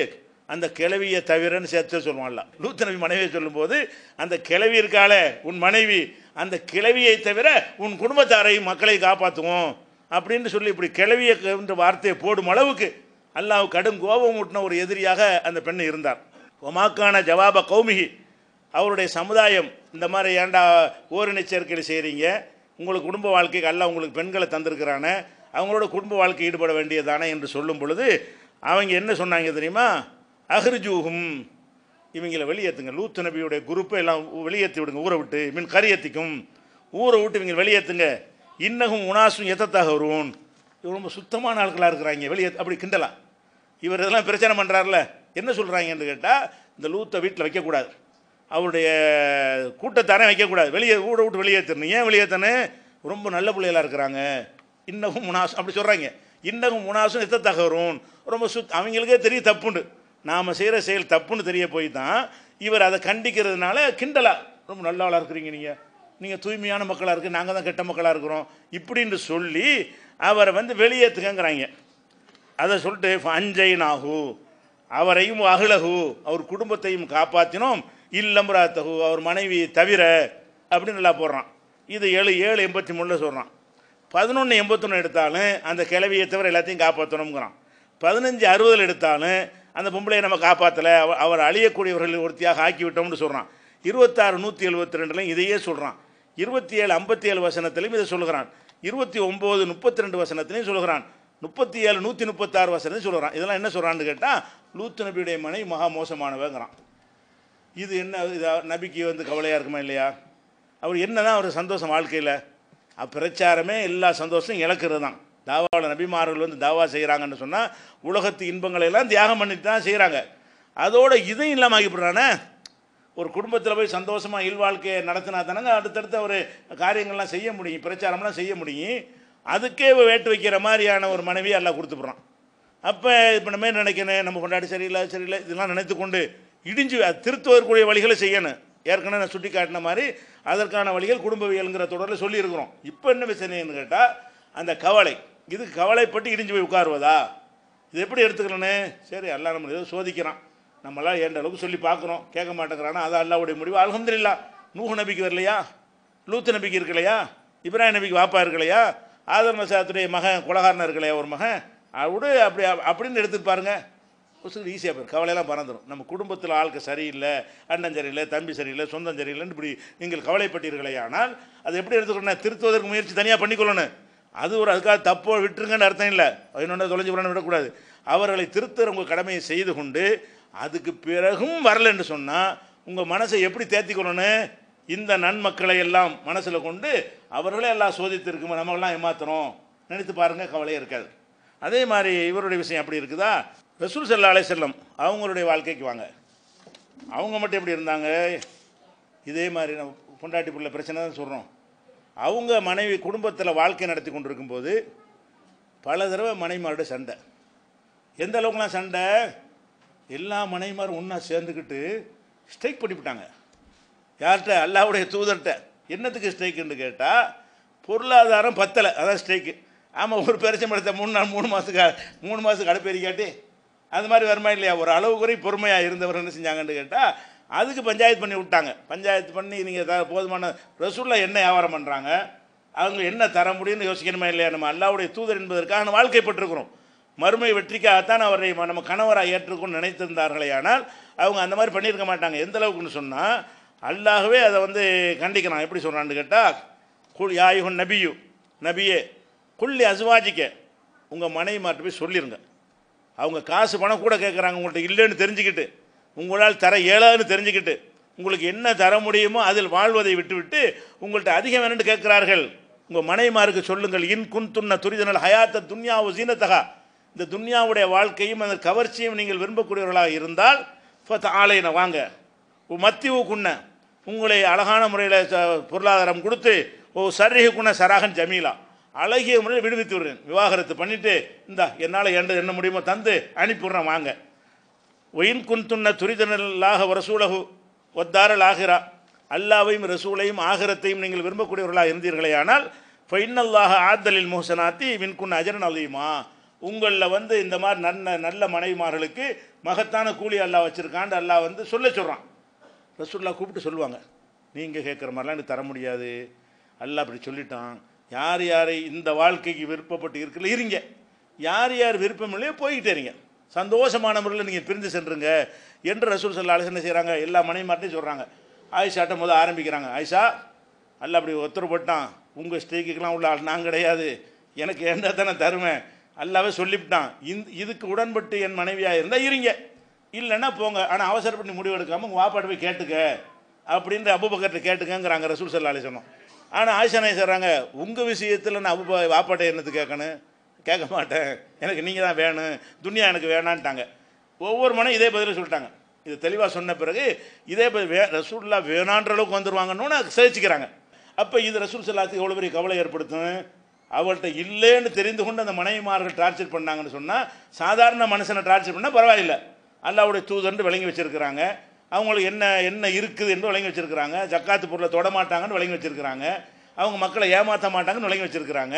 அந்த கிளவியை தவிரன்னு சேர்த்து சொல்லுவான்ல லூத் நபி மனைவியை சொல்லும்போது அந்த கிளவி இருக்காளே உன் மனைவி அந்த கிளவியை தவிர உன் குடும்பத்தாரையும் மக்களை காப்பாற்றுவோம் அப்படின்னு சொல்லி இப்படி கிளவிய வார்த்தையை போடும் அளவுக்கு அல்லாஹ் கடும் கோபம் ஊட்டின ஒரு எதிரியாக அந்த பெண் இருந்தார் ஒமாக்கான ஜவாப கௌமிகி அவருடைய சமுதாயம் இந்த மாதிரி ஏண்டா ஓரின சேர்க்கையில் செய்கிறீங்க உங்களுக்கு குடும்ப வாழ்க்கைக்கு அல்ல உங்களுக்கு பெண்களை தந்திருக்கிறானே அவங்களோட குடும்ப வாழ்க்கை ஈடுபட வேண்டியதானே என்று சொல்லும் பொழுது அவங்க என்ன சொன்னாங்க தெரியுமா அஹ்ருஜூகும் இவங்களை வெளியேற்றுங்க லூத்து நபியுடைய குரூப்பை எல்லாம் வெளியேற்றி விடுங்க ஊரை விட்டு மீன் கரியத்திக்கும் ஊரை விட்டு இவங்க வெளியேற்றுங்க இன்னகும் உணாசும் எத்தத்தாக வருவோம் இவர் ரொம்ப சுத்தமான ஆட்களாக இருக்கிறாங்க வெளியே அப்படி கிண்டலாம் இவர் இதெல்லாம் பிரச்சனை பண்ணுறாருல என்ன சொல்கிறாங்கன்னு கேட்டால் இந்த லூத்தை வீட்டில் வைக்கக்கூடாது அவருடைய கூட்டத்தாரே வைக்கக்கூடாது வெளியே ஊட விட்டு வெளியேற்றணும் ஏன் வெளியேற்றனு ரொம்ப நல்ல பிள்ளைகளாக இருக்கிறாங்க இன்னகும் முனாசு அப்படி சொல்கிறாங்க இன்னகும் முனாசும் எத்த தகவரும் ரொம்ப சுத் அவங்களுக்கே தெரிய தப்புண்டு நாம் செய்கிற செயல் தப்புன்னு தெரிய போய் தான் இவர் அதை கண்டிக்கிறதுனால கிண்டலாக ரொம்ப நல்ல ஆளாக இருக்கிறீங்க நீங்கள் நீங்கள் தூய்மையான மக்களாக இருக்குது நாங்கள் தான் கெட்ட மக்களாக இருக்கிறோம் இப்படின்னு சொல்லி அவரை வந்து வெளியேற்றுக்கங்கிறாங்க அதை சொல்லிட்டு அஞ்சை நாகு அவரையும் அகிலகு அவர் குடும்பத்தையும் காப்பாற்றினோம் இல்லம்பராத்தகு அவர் மனைவியை தவிர அப்படின்னு நல்லா போடுறான் இது ஏழு ஏழு எண்பத்தி மூணில் சொல்கிறான் பதினொன்று எண்பத்தொன்று எடுத்தாலும் அந்த கிளவியை தவிர எல்லாத்தையும் காப்பாற்றணுங்கிறான் பதினஞ்சு அறுபதில் எடுத்தாலும் அந்த பொம்பளையை நம்ம காப்பாற்றலை அவர் அவர் அழியக்கூடியவர்கள் ஒருத்தியாக ஆக்கிவிட்டோம்னு சொல்கிறான் இருபத்தாறு நூற்றி எழுபத்தி ரெண்டுலையும் இதையே சொல்கிறான் இருபத்தி ஏழு ஐம்பத்தி ஏழு வசனத்திலையும் இதை சொல்கிறான் இருபத்தி ஒம்பது முப்பத்தி ரெண்டு வசனத்திலையும் சொல்கிறான் முப்பத்தி ஏழு நூற்றி முப்பத்தாறு வசனம் சொல்கிறான் இதெல்லாம் என்ன சொல்கிறான்னு கேட்டால் லூத்து நபியுடைய மனைவி மகா மோசமானவங்கிறான் இது என்ன இதா நபிக்கு வந்து கவலையாக இருக்குமா இல்லையா அவர் என்னதான் அவர் சந்தோஷம் வாழ்க்கையில் பிரச்சாரமே எல்லா சந்தோஷமும் இழக்கிறது தான் தாவாவில் நபிமார்கள் வந்து தாவா செய்கிறாங்கன்னு சொன்னால் உலகத்து இன்பங்களையெல்லாம் தியாகம் பண்ணிட்டு தான் செய்கிறாங்க அதோட இதையும் இல்லாமல் ஆகிப்படுறானே ஒரு குடும்பத்தில் போய் சந்தோஷமாக இல்வாழ்க்கையை நடத்தினா தானேங்க அடுத்தடுத்த ஒரு காரியங்கள்லாம் செய்ய முடியும் பிரச்சாரம்லாம் செய்ய முடியும் அதுக்கே வேட்டு வைக்கிற மாதிரியான ஒரு மனைவி எல்லாம் கொடுத்துப்புறான் அப்போ இப்போ நம்ம நினைக்கணும் நம்ம கொண்டாடி சரியில்லை சரியில்லை இதெல்லாம் நினைத்து கொண்டு இடிஞ்சு திருத்துவதற்குரிய வழிகளை செய்யணும் ஏற்கனவே நான் சுட்டி காட்டின மாதிரி அதற்கான வழிகள் குடும்பவியலுங்கிற தொடரில் சொல்லியிருக்கிறோம் இப்போ என்ன பிரச்சனைன்னு கேட்டால் அந்த கவலை இது கவலைப்பட்டு இடிஞ்சு போய் உட்காருவதா இது எப்படி எடுத்துக்கலன்னு சரி எல்லாம் நம்ம ஏதோ சோதிக்கிறான் நம்மளால் ஏன்ற அளவுக்கு சொல்லி பார்க்குறோம் கேட்க மாட்டேங்கிறானா அது அல்லாவுடைய முடிவு தெரியல நூக நபிக்கு வரலையா லூத்து நபிக்கு இருக்கலையா இப்ராஹிம் நபிக்கு வாப்பா இருக்கலையா ஆதர்ம சாத்துடைய மகன் குலகாரன் இருக்கலையா ஒரு மகன் விடு அப்படி அப்படின்னு எடுத்துட்டு பாருங்க ஈஸியாக போயிரு கவலையெல்லாம் பறந்துடும் நம்ம குடும்பத்தில் ஆளுக்கு சரியில்லை அண்ணன் சரியில்லை தம்பி சரியில்லை சொந்தம் சரியில்லைன்னு இப்படி நீங்கள் கவலைப்பட்டீர்களே ஆனால் அது எப்படி எடுத்துக்கணும் திருத்துவதற்கு முயற்சி தனியாக பண்ணிக்கொள்ளணும் அது ஒரு அதுக்காக தப்போ விட்டுருங்கன்னு அர்த்தம் இல்லை இன்னொன்று தொலைஞ்சு போகணும் விடக்கூடாது அவர்களை திருத்துற உங்கள் கடமையை செய்து கொண்டு அதுக்கு பிறகும் வரலன்னு சொன்னால் உங்கள் மனசை எப்படி தேர்த்திக்கொள்ளணும் இந்த நன்மக்களை எல்லாம் மனசில் கொண்டு அவர்களே எல்லாம் சோதித்திருக்கும் நம்மளாம் ஏமாத்துறோம் நினைத்து பாருங்கள் கவலையே இருக்காது அதே மாதிரி இவருடைய விஷயம் அப்படி இருக்குதா ரசூல் செல்லாலே அலை செல்லம் அவங்களுடைய வாழ்க்கைக்கு வாங்க அவங்க மட்டும் எப்படி இருந்தாங்க இதே மாதிரி நம்ம பொண்டாட்டி பிள்ளை பிரச்சனை தான் சொல்கிறோம் அவங்க மனைவி குடும்பத்தில் வாழ்க்கை நடத்தி கொண்டு இருக்கும்போது பல தடவை மனைவிமாரோட சண்டை எந்த அளவுக்குலாம் சண்டை எல்லா மனைவிமாரும் ஒன்றா சேர்ந்துக்கிட்டு ஸ்ட்ரைக் பண்ணிவிட்டாங்க யார்கிட்ட அல்லாவுடைய தூதர்கிட்ட என்னத்துக்கு ஸ்ட்ரைக்குன்னு கேட்டால் பொருளாதாரம் பத்தலை அதான் ஸ்ட்ரைக்கு ஆமாம் ஒரு பெருசை எடுத்த மூணு நாள் மூணு மாதத்துக்கு மூணு மாதத்துக்கு அடுப்பேறிக்காட்டி அது மாதிரி வருமா இல்லையா ஒரு அளவு குறை பொறுமையாக இருந்தவர் என்ன செஞ்சாங்கன்னு கேட்டால் அதுக்கு பஞ்சாயத்து பண்ணி விட்டாங்க பஞ்சாயத்து பண்ணி நீங்கள் த போதுமான ரசூலில் என்ன வியாபாரம் பண்ணுறாங்க அவங்க என்ன தர முடியும்னு யோசிக்கணுமா இல்லையா நம்ம அல்லாவுடைய தூதர் என்பதற்காக நம்ம வாழ்க்கைப்பட்டிருக்கிறோம் மறுமை வெற்றிக்காகத்தான் அவரை நம்ம கணவராக ஏற்றுக்கணும்னு நினைத்திருந்தார்களே ஆனால் அவங்க அந்த மாதிரி பண்ணியிருக்க மாட்டாங்க எந்த அளவுக்குன்னு சொன்னால் அல்லாகவே அதை வந்து கண்டிக்கிறான் எப்படி சொல்கிறான்னு கேட்டால் குள் யாயுகன் நபியு நபியே குள்ளி அசுவாஜிக்க உங்கள் மாற்றி போய் சொல்லிடுங்க அவங்க காசு பணம் கூட கேட்குறாங்க உங்கள்கிட்ட இல்லைன்னு தெரிஞ்சுக்கிட்டு உங்களால் தர இயலாதுன்னு தெரிஞ்சுக்கிட்டு உங்களுக்கு என்ன தர முடியுமோ அதில் வாழ்வதை விட்டுவிட்டு உங்கள்கிட்ட அதிகம் வேணும்னு கேட்குறார்கள் உங்கள் மனைவிமாருக்கு சொல்லுங்கள் இன் குன் துண்ண துரிதனல் ஹயாத்த துன்யா சீனத்தகா இந்த துன்யாவுடைய வாழ்க்கையும் அந்த கவர்ச்சியும் நீங்கள் விரும்பக்கூடியவர்களாக இருந்தால் இப்போ ஆலையின வாங்க மத்திவு குன்ன உங்களை அழகான முறையில் பொருளாதாரம் கொடுத்து ஓ சர்ரிக குண சராகன் ஜமீலா அழகிய முறையில் விடுவித்து விடுறேன் விவாகரத்து பண்ணிவிட்டு இந்தா என்னால் என்ன என்ன முடியுமோ தந்து அனுப்பிவிட்றேன் வாங்க ஒயின் குன்துண்ண துரிதனாக வரசூலகு ஒத்தாரல் ஆகிறா அல்லாவையும் ரசூலையும் ஆகிரத்தையும் நீங்கள் விரும்பக்கூடியவர்களாக இருந்தீர்களே ஆனால் ஃபைனல்லாக ஆதலில் மோசனாத்தி மின்குன் அஜரன் அலியுமா உங்களில் வந்து இந்த மாதிரி நல்ல நல்ல மனைவிமார்களுக்கு மகத்தான கூலி அல்லா வச்சுருக்கான்னு அல்லா வந்து சொல்ல சொல்கிறான் ரசூல்லா கூப்பிட்டு சொல்லுவாங்க நீங்கள் கேட்குற மாதிரிலாம் எனக்கு தர முடியாது அல்ல அப்படி சொல்லிட்டான் யார் யாரை இந்த வாழ்க்கைக்கு விருப்பப்பட்டு இருக்கல இருங்க யார் யார் விருப்பம் இல்லையோ போய்கிட்டே இருங்க சந்தோஷமான முறையில் நீங்கள் பிரிந்து சென்றுங்க என்று ரசூல் சொல்ல அலிஸ் என்ன செய்கிறாங்க எல்லா மனைவிமார்ட்டையும் சொல்கிறாங்க ஆயிஷாட்டம் முதல் ஆரம்பிக்கிறாங்க ஆயிஷா அல்ல அப்படி ஒத்தர் போட்டான் உங்கள் ஸ்டேக்குக்கெலாம் உள்ள நான் கிடையாது எனக்கு என்ன தானே தருவேன் அல்லாவே சொல்லிவிட்டான் இந்த இதுக்கு உடன்பட்டு என் மனைவியாக இருந்தால் இருங்க இல்லைன்னா போங்க ஆனால் அவசரப்பட்டு முடிவு எடுக்காமல் உங்கள் வாப்பாட்டு போய் கேட்டுக்க அப்படின்ற அபுபக்கர்கிட்ட கேட்டுக்கங்கிறாங்க ரசூல் அலி சொன்னோம் ஆனால் ஆயிஷானே சொல்கிறாங்க உங்கள் விஷயத்தில் நான் அபு வாப்பாட்டை என்னது கேட்கணும் கேட்க மாட்டேன் எனக்கு நீங்கள் தான் வேணும் துன்யா எனக்கு வேணான்ட்டாங்க ஒவ்வொரு மனம் இதே பதிலாக சொல்லிட்டாங்க இது தெளிவாக சொன்ன பிறகு இதே வே ரசூல்லா வேணான்ற அளவுக்கு வந்துடுவாங்கன்னு சிரிச்சுக்கிறாங்க அப்போ இது ரசூல் சல்லாத்துக்கு எவ்வளோ பெரிய கவலை ஏற்படுத்தும் அவள்கிட்ட இல்லைன்னு தெரிந்து கொண்டு அந்த மனைவிமார்கள் டார்ச்சர் பண்ணாங்கன்னு சொன்னால் சாதாரண மனுஷனை டார்ச்சர் பண்ணால் பரவாயில்லை அல்லாவுடைய தூதர்னு விளங்கி வச்சுருக்கிறாங்க அவங்களுக்கு என்ன என்ன இருக்குது என்று விளங்கி வச்சுருக்கிறாங்க ஜக்காத்து பொருளை தொடமாட்டாங்கன்னு விளங்கி வச்சுருக்கிறாங்க அவங்க மக்களை ஏமாற்ற மாட்டாங்கன்னு விளங்கி வச்சுருக்கிறாங்க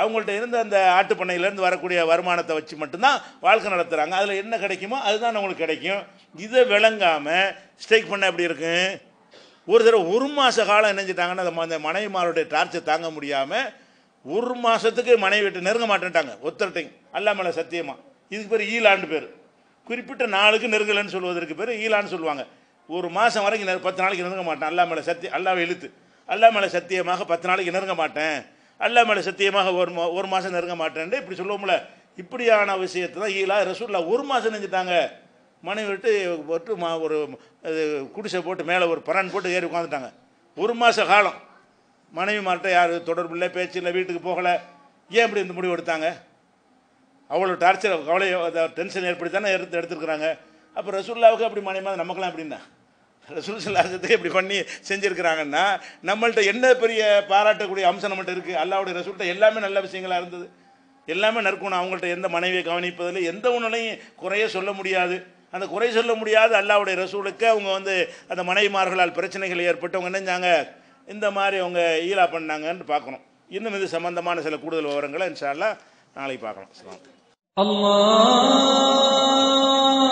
அவங்கள்ட்ட இருந்து அந்த ஆட்டுப்பண்ணையிலேருந்து வரக்கூடிய வருமானத்தை வச்சு மட்டும்தான் வாழ்க்கை நடத்துகிறாங்க அதில் என்ன கிடைக்குமோ அதுதான் அவங்களுக்கு கிடைக்கும் இதை விளங்காமல் ஸ்ட்ரைக் பண்ண எப்படி இருக்கும் ஒரு தடவை ஒரு மாத காலம் இணைஞ்சிட்டாங்கன்னா அந்த மனைவிமாருடைய டார்ச்சை தாங்க முடியாமல் ஒரு மாதத்துக்கு மனைவி விட்டு நெருங்க மாட்டேன்ட்டாங்க ஒத்தர்ட்டையும் அல்லாமல் சத்தியமாக இதுக்கு பேர் ஈலாண்டு பேர் குறிப்பிட்ட நாளுக்கு நெருங்கலைன்னு சொல்வதற்கு பேர் ஈலான்னு சொல்லுவாங்க ஒரு மாதம் வரைக்கும் பத்து நாளைக்கு நெருங்க மாட்டேன் அல்லா மேலே சத்திய அல்லாவை இழுத்து அல்லா மேலே சத்தியமாக பத்து நாளைக்கு நெருங்க மாட்டேன் அல்லா மேலே சத்தியமாக ஒரு மா ஒரு மாதம் நெருங்க மாட்டேன் இப்படி சொல்லுவோம்ல இப்படியான விஷயத்தை தான் ஈலா ரசூல்லா ஒரு மாதம் நெஞ்சிட்டாங்க மனைவி விட்டு போட்டு மா ஒரு குடிசை போட்டு மேலே ஒரு பரன் போட்டு ஏறி உட்காந்துட்டாங்க ஒரு மாத காலம் மனைவி மார்கிட்ட யார் தொடர்பு இல்லை பேச்சு இல்லை வீட்டுக்கு போகலை ஏன் இப்படி இந்த முடிவு எடுத்தாங்க அவ்வளோ டார்ச்சர் கவலை டென்ஷன் ஏற்படுத்தி தானே எடுத்து எடுத்துருக்குறாங்க அப்போ ரசூல்லாவுக்கு அப்படி மனைமா நமக்கெல்லாம் அப்படின்னா ரசூல் சல்லாசத்தை இப்படி பண்ணி செஞ்சுருக்கிறாங்கன்னா நம்மள்ட்ட என்ன பெரிய பாராட்டக்கூடிய அம்சம் நம்மள்ட்ட இருக்குது அல்லாவுடைய ரசூல்கிட்ட எல்லாமே நல்ல விஷயங்களாக இருந்தது எல்லாமே நற்குணம் அவங்கள்ட்ட எந்த மனைவியை கவனிப்பதில் எந்த ஒன்றுலையும் குறைய சொல்ல முடியாது அந்த குறை சொல்ல முடியாது அல்லாவுடைய ரசூலுக்கு அவங்க வந்து அந்த மனைவிமார்களால் பிரச்சனைகள் ஏற்பட்டு அவங்க நினைஞ்சாங்க இந்த மாதிரி அவங்க ஈலா பண்ணாங்கன்னு பார்க்குறோம் இன்னும் இது சம்மந்தமான சில கூடுதல் விவரங்களை இன்ஷால்லாம் நாளைக்கு பார்க்கலாம் Allah